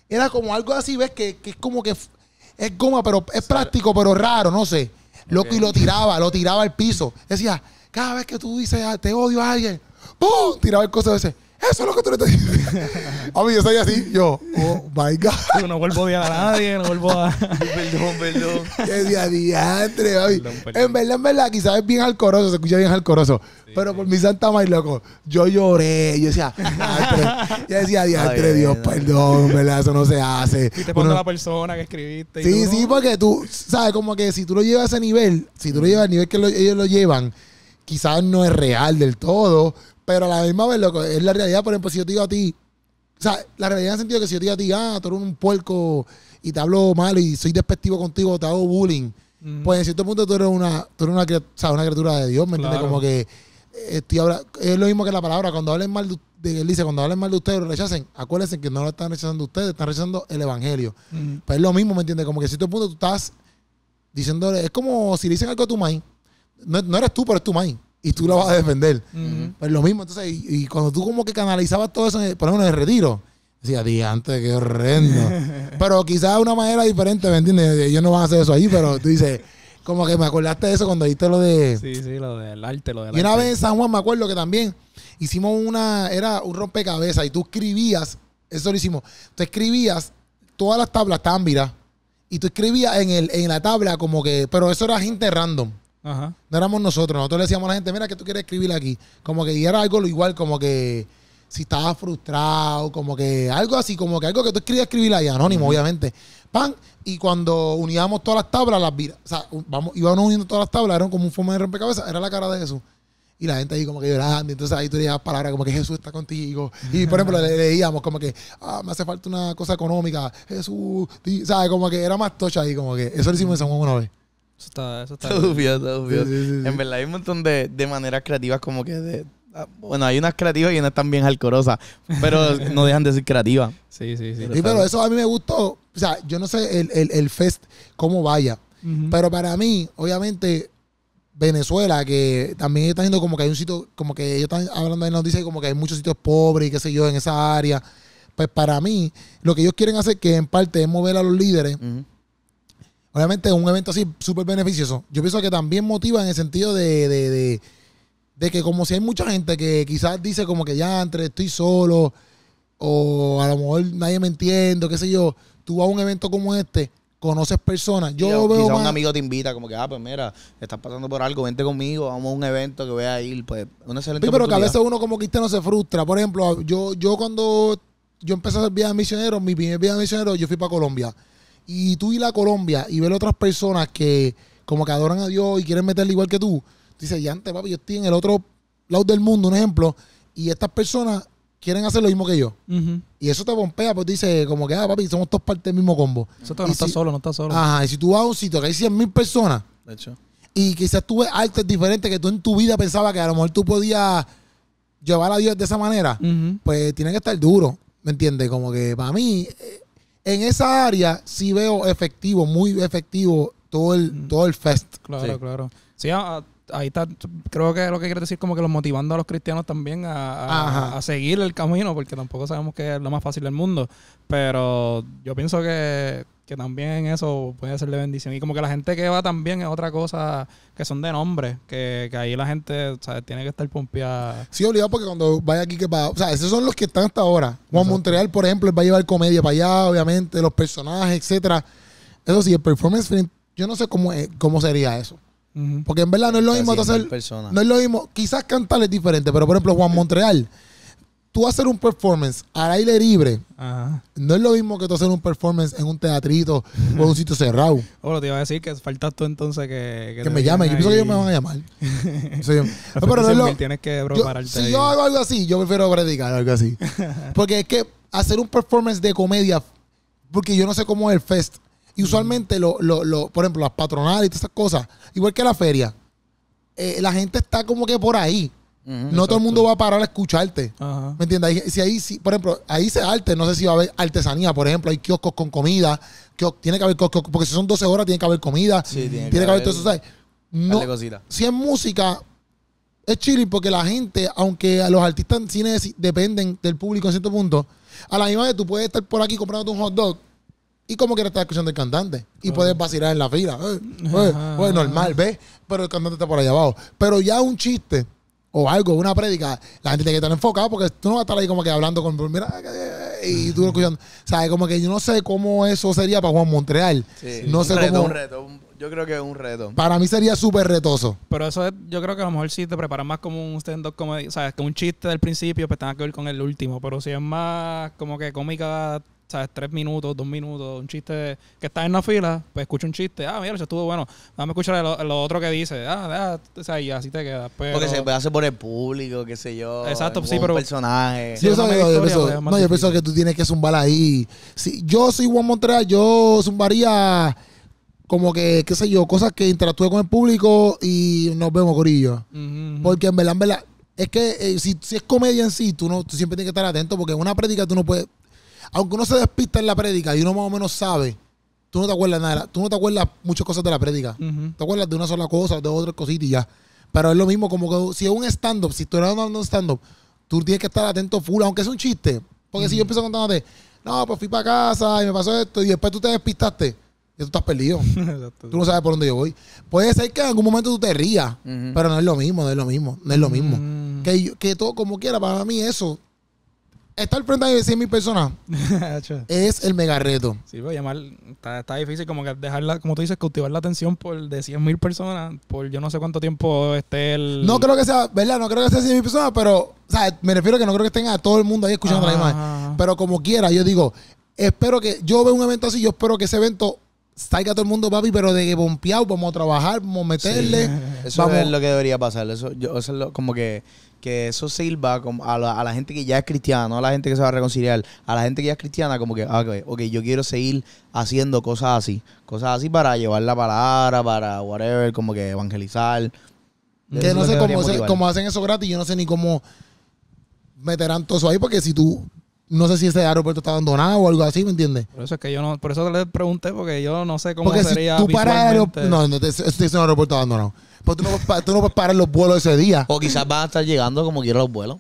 era como algo así, ¿ves? Que, es como que es goma, pero es práctico, pero raro, no sé. Loco, y lo tiraba, lo tiraba al piso. Decía, cada vez que tú dices, te odio a alguien, ¡pum! Tiraba el cosa de ese eso es lo que tú le estás diciendo. A [LAUGHS] mí yo estoy así, yo, oh my God. [LAUGHS] Yo no vuelvo a odiar a nadie, no vuelvo a. [LAUGHS] perdón, perdón. ...yo decía diantre, baby. En verdad, en verdad, quizás es bien alcoroso, se escucha bien alcoroso. pero por mi santa madre, loco, yo lloré. Yo decía, diantre. Yo decía, diantre, Dios, perdón, ¿verdad? Eso no se hace. Y te pones la persona que escribiste. sí, sí, porque tú, ¿sabes? Como que si tú lo llevas a ese nivel, si tú lo llevas al nivel que ellos lo llevan, quizás no es real del todo, pero a la misma vez, loco, es la realidad. Por ejemplo, si yo te digo a ti, o sea, la realidad en sentido que si yo te digo a ti, ah, tú eres un puerco y te hablo mal y soy despectivo contigo, te hago bullying, pues en cierto punto tú eres una, tú eres una, una criatura de Dios, ¿me entiendes? Como que eh, estoy es lo mismo que la palabra, cuando hablen mal de, él dice, cuando hablen mal de ustedes, lo rechacen, acuérdense que no lo están rechazando ustedes, están rechazando el evangelio. Pues es lo mismo, ¿me entiendes? Como que en cierto punto tú estás diciéndole, es como si le dicen algo a tu maíz, no, eres tú, pero es tu maíz y tú la vas a defender. Pero pues lo mismo, entonces, y, cuando tú como que canalizabas todo eso, por ejemplo, en el retiro, decía, diante, qué horrendo. [LAUGHS] pero quizás de una manera diferente, ¿me entiendes? Ellos no van a hacer eso ahí, pero tú dices, como que me acordaste de eso cuando dijiste lo de... Sí, sí, lo del arte, lo del arte. Y una vez en San Juan me acuerdo que también hicimos una, era un rompecabezas y tú escribías, eso lo hicimos, tú escribías, todas las tablas estaban y tú escribías en, el, en la tabla como que, pero eso era gente random. No éramos nosotros. Nosotros le decíamos a la gente, mira, que tú quieres escribir aquí? Como que y era algo igual, como que si estaba frustrado, como que algo así, como que algo que tú querías escribir ahí, anónimo, obviamente. Pan, y cuando uníamos todas las tablas, las vidas, o sea, vamos, íbamos uniendo todas las tablas, eran como un forma de rompecabezas, era la cara de Jesús. Y la gente ahí como que llorando, entonces ahí tú leías palabras como que Jesús está contigo. Y por ejemplo, le leíamos como que, ah, me hace falta una cosa económica, Jesús, ¿sabes? Como que era más tocha ahí, como que eso lo hicimos en San Juan una vez. Eso está, eso está. En verdad hay un montón de, maneras creativas como que de, ah, bueno, hay unas creativas y unas también alcorosas, pero [LAUGHS] no dejan de ser creativas. Sí, sí, sí. Pero, eso a mí me gustó. O sea, yo no sé el, fest cómo vaya, pero para mí, obviamente, Venezuela, que también está yendo como que hay un sitio, como que ellos están hablando de noticias como que hay muchos sitios pobres y qué sé yo en esa área. Pues para mí, lo que ellos quieren hacer, que en parte es mover a los líderes obviamente un evento así súper beneficioso. Yo pienso que también motiva en el sentido de, de, de, que como si hay mucha gente que quizás dice como que ya entre, estoy solo, o a lo mejor nadie me entiende, qué sé yo, tú vas a un evento como este, conoces personas. Yo veo un amigo te invita como que, ah, pues mira, estás pasando por algo, vente conmigo, vamos a un evento que voy a ir, pues una excelente sí, pero que a veces uno como que este no se frustra. Por ejemplo, yo, yo cuando yo empecé a hacer viaje de misionero, mi primer viaje de misionero, yo fui para Colombia y tú ir a Colombia y ver otras personas que como que adoran a Dios y quieren meterle igual que tú, dices, ya antes, papi, yo estoy en el otro lado del mundo, un ejemplo, y estas personas quieren hacer lo mismo que yo. Y eso te pompea, pues dice, como que, ah, papi, somos dos partes del mismo combo. Eso no estás solo, no estás solo. Ajá, y si tú vas a un sitio que hay 100 mil personas, hecho. y quizás tú ves artes diferentes que tú en tu vida pensabas que a lo mejor tú podías llevar a Dios de esa manera, pues tiene que estar duro, ¿me entiendes? Como que para mí, eh, en esa área sí veo efectivo, muy efectivo todo el, todo el fest. Claro, claro. Sí, ah, ah, ahí está, creo que lo que quiere decir como que los motivando a los cristianos también a, a, seguir el camino, porque tampoco sabemos que es lo más fácil del mundo. Pero yo pienso que que también eso puede ser de bendición. Y como que la gente que va también es otra cosa que son de nombre, que, ahí la gente tiene que estar pompeada. Sí, obligado, porque cuando vaya aquí que va. O sea, esos son los que están hasta ahora. Juan Montreal, por ejemplo, él va a llevar comedia para allá, obviamente, los personajes, etcétera. Eso sí, el performance yo no sé cómo, cómo sería eso. Porque en verdad no es lo mismo hacer... No es lo mismo. Quizás cantar es diferente, pero por ejemplo, Juan Montreal tú hacer un performance al aire libre no es lo mismo que tú hacer un performance en un teatrito o en un sitio cerrado. lo [LAUGHS] oh, te iba a decir que faltas tú entonces que... Que, me llamen. Yo pienso que ellos me van a llamar. [LAUGHS] pero, no es lo... Tienes que si yo hago algo así, yo prefiero predicar algo así. [LAUGHS] porque es que hacer un performance de comedia, porque yo no sé cómo es el fest. Y usualmente, lo, lo, lo por ejemplo, las patronales y todas esas cosas, igual que la feria, eh, la gente está como que por ahí no todo el mundo va a parar a escucharte. ¿Me entiendes? si ahí, si, por ejemplo, ahí se arte, no sé si va a haber artesanía, por ejemplo, hay kioscos con comida, tiene que haber porque si son 12 horas tiene que haber comida, tiene, que, haber, todo eso, No, si es música, es chile porque la gente, aunque los artistas en cine dependen del público en cierto punto, a la misma vez tú puedes estar por aquí comprando un hot dog y como quieras estar escuchando el cantante y puedes ah. vacilar en la fila. ¿eh? ¿Eh? pues bueno, pues, normal, ¿ves? Pero el cantante está por allá abajo. Pero ya un chiste o algo, una prédica, la gente tiene que estar enfocada porque tú no vas a estar ahí como que hablando con. Mira, y tú escuchando. O sea, como que yo no sé cómo eso sería para Juan Montreal. Sí, no cómo. yo creo que es un reto. Para mí sería súper retoso. Pero eso es, yo creo que a lo mejor si te preparas más como un stand-up comedy, o sea, que un chiste del principio, pues tenga que ver con el último. Pero si es más como que cómica ¿sabes? Tres minutos, dos minutos, un chiste que está en la fila, pues escucha un chiste, ah, mira, eso estuvo bueno, a escuchar lo, otro que dice, ah, ya, ah, o sea, y así te quedas. Pues, porque se hace por el público, qué sé yo. Exacto, sí, pero. personaje. yo, pues, no, yo, pienso, no, yo que tú tienes que zumbar ahí. Si yo soy Juan Montreal, yo zumbaría como que, qué sé yo, cosas que interactúe con el público y nos vemos, Corillo. Porque en verdad, en verdad, es que eh, si, si, es comedia en sí, tú, no, tú siempre tienes que estar atento porque en una práctica tú no puedes, aunque uno se despista en la prédica y uno más o menos sabe, tú no te acuerdas nada, tú no te acuerdas muchas cosas de la prédica. Te acuerdas de una sola cosa, de otra cositas y ya. Pero es lo mismo como que si es un stand-up, si tú eres dando un stand-up, tú tienes que estar atento full, aunque es un chiste. Porque si yo empiezo contándote, no, pues fui para casa y me pasó esto y después tú te despistaste. y tú estás perdido. [LAUGHS] tú no sabes por dónde yo voy. Puede ser que en algún momento tú te rías, pero no es lo mismo, no es lo mismo, no es lo mismo. Mm. que, que todo como quiera, para mí eso estar frente a 100 mil personas es el mega reto. Sí, a pues, llamar, está, difícil como que dejarla, como tú dices, cultivar la atención por de 100 mil personas, por yo no sé cuánto tiempo esté el... No creo que sea, ¿verdad? No creo que sea 100 mil personas, pero, o sea, me refiero a que no creo que tenga a todo el mundo ahí escuchando la imagen. Pero como quiera, yo digo, espero que, yo veo un evento así, yo espero que ese evento salga todo el mundo, papi, pero de que bompeado, vamos a trabajar, vamos a meterle. [LAUGHS] Eso es lo que debería pasar. Eso, yo, eso es como que que eso sirva a, la, gente que ya es cristiana, a la gente que se va a reconciliar, a la gente que ya es cristiana, como que, ah, ok, yo quiero seguir haciendo cosas así, cosas así para llevar la palabra, para whatever, como que evangelizar. Que no sé cómo, hacen eso gratis, yo no sé ni cómo meterán todo eso ahí, porque si tú, no sé si ese aeropuerto está abandonado o algo así, ¿me entiendes? Por eso es que yo no, por eso le pregunté, porque yo no sé cómo sería. tú para aeropuerto, no, no, es un aeropuerto abandonado. Pues tú no, puedes, parar los vuelos ese día. O quizás vas a estar llegando como quiera los vuelos.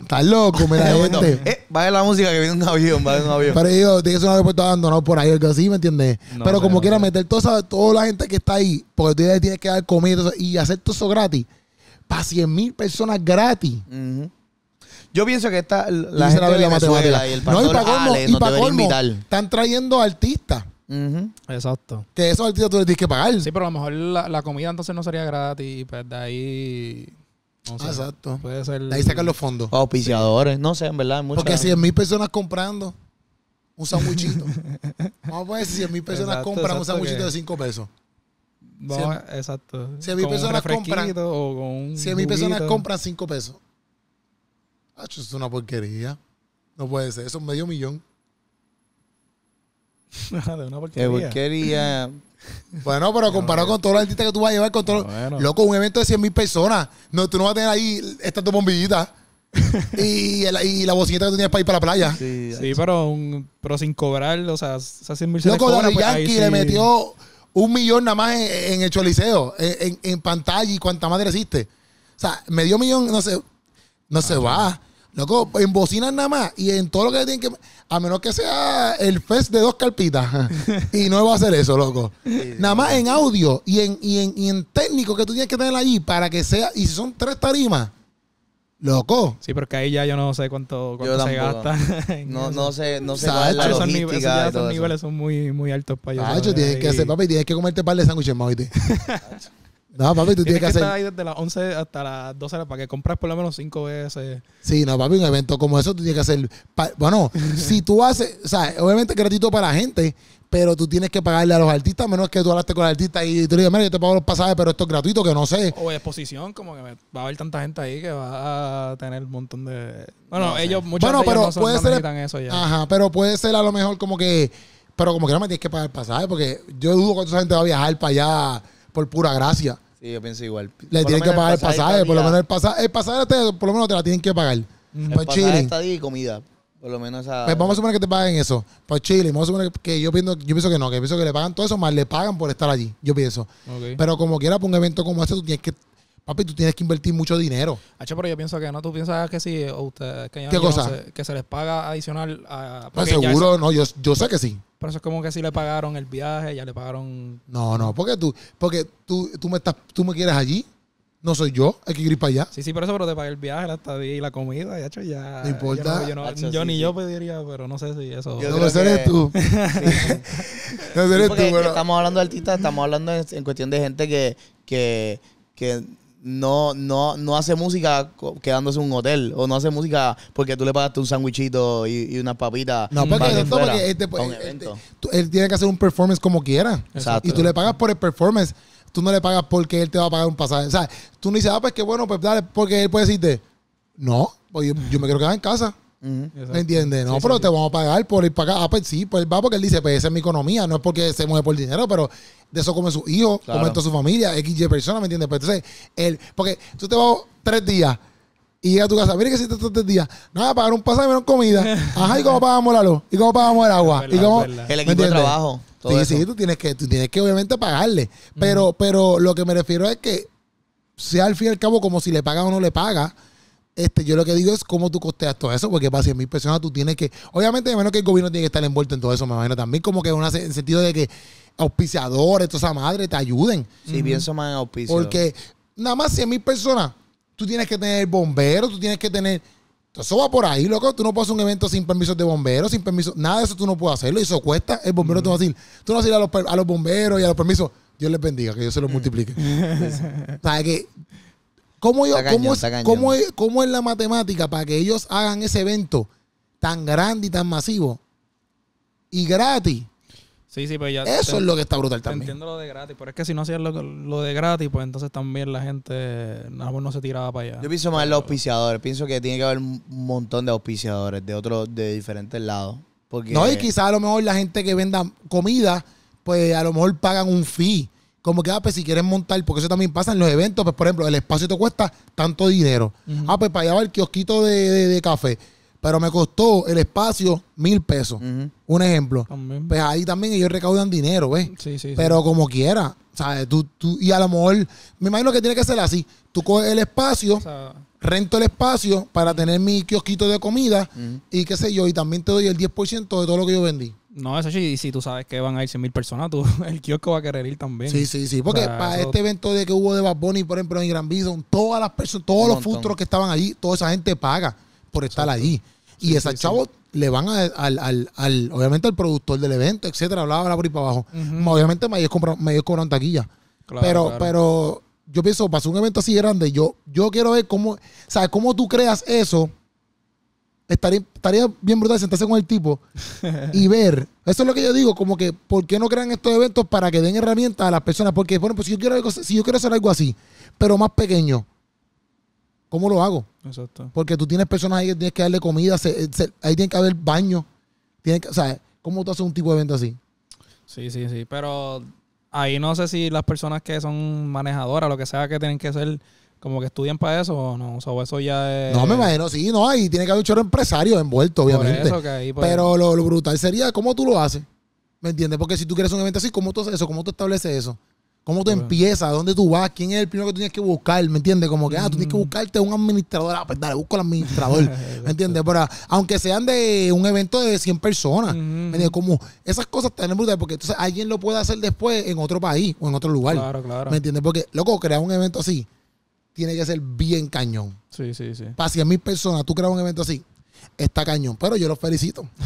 Estás loco, mira, [LAUGHS] gente. Eh, Vaya la música que viene un avión, va un avión. Pero yo, tienes un aeropuerto abandonado por ahí, algo así, ¿me entiendes? pero como quieras quiera meter toda, toda la gente que está ahí, porque tú tienes que dar comida y hacer todo eso gratis, para 100 mil personas gratis. Yo pienso que esta la y gente de la matemática. el no, y para colmo, están trayendo artistas Exacto. Que esos artistas tú les tienes que pagar. Sí, pero a lo mejor la, comida entonces no sería gratis. Pues de ahí. Exacto. Puede ser. De ahí sacan los fondos. O No sé, en verdad. Porque 100 mil personas comprando un sandwichito. [LAUGHS] Vamos a ver si 100 mil personas compran un sandwichito de 5 pesos. No, exacto. 100 mil personas compran. O con 100 mil personas compran 5 pesos. Ah, eso es una porquería. No puede ser. Eso es medio millón. [LAUGHS] de una porquería. [LAUGHS] Bueno, pero comparado con todos los artistas que tú vas a llevar, con todo, loco, un evento de 100 mil personas. tú no vas a tener ahí estas dos bombillitas. [LAUGHS] y, la bocineta que tú tienes para ir para la playa. Sí, pero, un, pero sin cobrar, o sea, 100 mil se Loco, cobran, pues, le metió un millón nada más en, el Choliseo, en, pantalla y cuánta madre hiciste O sea, medio millón no no se ah, va. Loco, en bocinas nada más y en todo lo que tienen que. A menos que sea el fest de dos carpitas. [LAUGHS] y no va a hacer eso, loco. nada más en audio y en, y, en, y en técnico que tú tienes que tener allí para que sea. Y si son tres tarimas, Loco. Sí, pero que ahí ya yo no sé cuánto, cuánto se gasta. [LAUGHS] no, no sé, no sé cuál es la esos niveles, esos, ya, niveles son muy, muy altos para yo. Ah, tienes que hacer, papi, tienes que comerte un par de sándwiches más [LAUGHS] No, papi, tú tienes, que, hacer... estar ahí desde las 11 hasta las 12 para que compras por lo menos 5 veces. Sí, no, papi, un evento como eso tú tienes que hacer. Bueno, [LAUGHS] si tú haces, o sea, obviamente es gratuito para la gente, pero tú tienes que pagarle a los artistas, menos que tú hablaste con el artista y tú le digas, mira, yo te pago los pasajes, pero esto es gratuito, que no sé. O exposición, como que va a haber tanta gente ahí que va a tener un montón de. Bueno, ellos, muchos bueno, pero puede ser... eso Ajá, pero puede ser a lo mejor como que. Pero como que no me tienes que pagar el pasaje, porque yo dudo cuánta gente va a viajar para allá por pura gracia. Sí, yo pienso igual. Le tienen que pagar el pasaje, por lo menos el pasaje. El pasaje te, por lo menos te la tienen que pagar. Mm. por chile y comida. Por lo menos a... Pues vamos a suponer que te paguen eso. Por Chile, vamos a suponer que yo, pienso, yo pienso que no, que pienso que le pagan todo eso, más le pagan por estar allí, yo pienso. Pero como quiera, para un evento como ese tú tienes que Papi, tú tienes que invertir mucho dinero. H, pero yo pienso que no. ¿Tú piensas que sí? O usted, que ¿Qué cosa? que se les paga adicional a... Pues seguro, no. Yo, yo sé que sí. Por eso es como que si le pagaron el viaje, ya le pagaron. No, no, porque tú, porque tú, tú me estás, tú me quieres allí. No soy yo, hay que ir para allá. Sí, sí, por eso, pero te pagué el viaje, la estadía y la comida, ya, hecho, ya. No importa. Yo, ni yo pediría, pero no sé si eso. Yo no, seré tú. No, no, seré tú, pero... Estamos hablando de artistas, estamos hablando en, en cuestión de gente que, que, que no, no, no hace música quedándose en un hotel o no hace música porque tú le pagaste un sandwichito y, una unas No, porque, él tiene que hacer un performance como quiera. Exacto. Y tú le pagas por el performance. Tú no le pagas porque él te va a pagar un pasaje. O sea, tú no dices, ah, pues que bueno, pues dale, porque él puede decirte, no, pues, yo, yo me quiero quedar en casa. ¿Me entiendes? No, pero te vamos a pagar por ir para acá. Ah, pues sí, pues va porque él dice, pues esa es mi economía, no es porque se mueve por dinero, pero de eso come su hijo, come toda su familia, XY personas, ¿me entiendes? Pues entonces, él, porque tú te vas tres días y a tu casa, Mira que si te estás tres días, nada, pagar un pasaje menos comida. [LAUGHS] Ajá, ¿y cómo pagamos la luz? ¿Y cómo pagamos el agua? ¿Y cómo, el equipo de trabajo. Todo sí, eso. sí, tú tienes que, tú tienes que obviamente pagarle. Pero, pero lo que me refiero es que sea al fin y al cabo como si le paga o no le paga este, yo lo que digo es cómo tú costeas todo eso, porque para 100 mil personas tú tienes que, obviamente, menos que el gobierno tiene que estar envuelto en todo eso, me imagino también, como que en el sentido de que auspiciadores, toda esa madre, te ayuden. Sí, bien son pienso más en auspicio. Porque nada más 100 mil personas, tú tienes que tener bomberos, tú tienes que tener... Eso va por ahí, loco. Tú no puedes hacer un evento sin permisos de bomberos, sin permiso. Nada de eso tú no puedes hacerlo. Y eso cuesta. El bombero te va a decir, tú no vas a ir a los, bomberos y a los permisos. Dios les bendiga, que yo se los [LAUGHS] multiplique. o sea que ¿Cómo, es, la matemática para que ellos hagan ese evento tan grande y tan masivo y gratis? Sí, sí, pues ya. Eso es lo que está brutal también. Entiendo lo de gratis, pero es que si no hacían lo, de gratis, pues entonces también la gente no, se tiraba para allá. Yo pienso más en los auspiciadores. Pienso que tiene que haber un montón de auspiciadores de otros, de diferentes lados. Porque... No, y quizás a lo mejor la gente que venda comida, pues a lo mejor pagan un fee como que, ah, pues si quieres montar, porque eso también pasa en los eventos, pues por ejemplo, el espacio te cuesta tanto dinero. Ah, pues para allá va el kiosquito de, café. Pero me costó el espacio mil pesos. Un ejemplo. Pues ahí también ellos recaudan dinero, ¿ves? Pero como quiera, ¿sabes? Tú, tú, y a lo mejor, me imagino que tiene que ser así. Tú coges el espacio, rento el espacio para tener mi kiosquito de comida y qué sé yo, y también te doy el 10% de todo lo que yo vendí. No, eso sí, si tú sabes que van a ir mil personas, tú, [LAUGHS] el kiosco va a querer ir también. Sí, sí, sí. Porque para este evento de que hubo de Bad Bunny, por ejemplo, en Gran Bison, todas las personas, todos los futuros que estaban allí, toda esa gente paga por estar allí. Y esas chavos le van a, al, al, obviamente, al productor del evento, etcétera, hablaba bla, por ahí para abajo. Obviamente, me cobran taquilla. pero, pero yo pienso, para un evento así grande, yo, yo quiero ver cómo, sabes cómo tú creas eso Estaría, bien brutal sentarse con el tipo [LAUGHS] y ver. Eso es lo que yo digo, como que, ¿por qué no crean estos eventos para que den herramientas a las personas? Porque, bueno, pues si yo quiero, si yo quiero hacer algo así, pero más pequeño, ¿cómo lo hago? Exacto. Porque tú tienes personas ahí que tienes que darle comida, eh, ahí tiene que haber baño. que, o sea, ¿cómo tú haces un tipo de evento así? Sí, sí, sí, pero ahí no sé si las personas que son manejadoras, lo que sea, que tienen que ser como que estudian para eso o no, o eso ya es... No, me imagino, sí, no, ahí tiene que haber un chorro empresario envuelto, obviamente. Pues. Pero lo, brutal sería cómo tú lo haces, ¿me entiendes? Porque si tú quieres un evento así, ¿cómo tú haces eso? ¿Cómo tú estableces eso? ¿Cómo tú empiezas? ¿Dónde tú vas? ¿Quién es el primero que tú tienes que buscar? ¿Me entiendes? Como que, ah, tú tienes que buscarte un administrador. Ah, pues dale, busco al administrador. [LAUGHS] ¿Me entiendes? Pero aunque sean de un evento de 100 personas. ¿Me entiendes? Como esas cosas tan brutales porque entonces alguien lo puede hacer después en otro país o en otro lugar. Claro, claro. ¿Me entiendes? Porque, loco, crear un evento así tiene que ser bien cañón. Sí, sí, sí. Para 100 mil personas, tú creas un evento así, está cañón. Pero yo los felicito. [LAUGHS]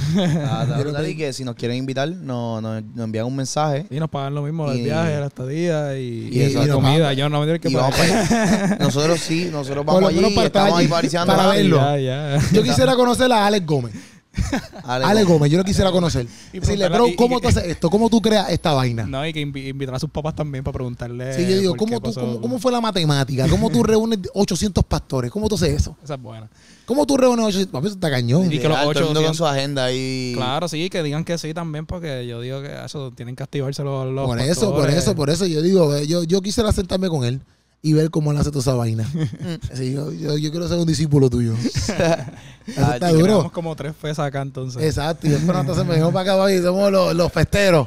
Ah, yo que si nos quieren invitar, nos, nos, nos, envían un mensaje. Y nos pagan lo mismo, el viaje, la estadía y, la comida. Yo no me que [LAUGHS] nosotros sí, nosotros vamos allí y estamos ahí para verlo. Yo quisiera conocer a Alex Gómez. [LAUGHS] Ale, Gómez, yo lo quisiera conocer. Y Decirle, ¿cómo tú haces esto? ¿Cómo tú creas esta vaina? No, y que invitar a sus papás también para preguntarle. Sí, yo digo, ¿cómo, fue la matemática? ¿Cómo tú [LAUGHS] reúnes 800 pastores? ¿Cómo tú haces eso? Esa es buena. ¿Cómo tú reúnes 800? está cañón. Y que los 800 con su agenda ahí. Claro, sí, que digan que sí también, porque yo digo que eso tienen que activárselo. los. los por eso, por eso, por eso. Yo digo, eh, yo, yo quisiera sentarme con él y ver cómo él hace toda esa vaina. [LAUGHS] yo, quiero ser un discípulo tuyo. [LAUGHS] Eso ah, como tres fes acá entonces. Exacto. Y pronto se me dejó para acá, ahí. Somos los, los festeros.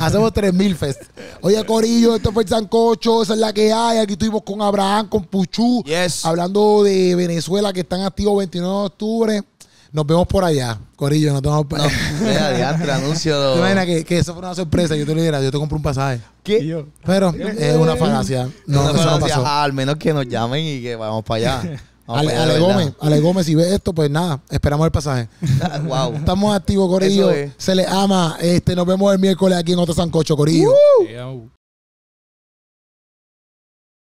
Hacemos tres mil fest. Oye, Corillo, esto fue el Sancocho. Esa es la que hay. Aquí estuvimos con Abraham, con Puchu. Yes. Hablando de Venezuela, que están activos 29 de octubre. Nos vemos por allá, Corillo. no vemos por allá. [LAUGHS] No, anuncio. [LAUGHS] ¿Te imaginas que, que, eso fue una sorpresa? Yo te lo diría yo te compro un pasaje. ¿Qué? Pero es una falacia. No, una eso No al menos que nos llamen y que vamos para allá. a [LAUGHS] Ale, Ale Gómez, Ale Gómez, si ves esto, pues nada, esperamos el pasaje. wow. Estamos activos, Corillo. Se les ama. Este, nos vemos el miércoles aquí en otro Sancocho, Corillo. Uh.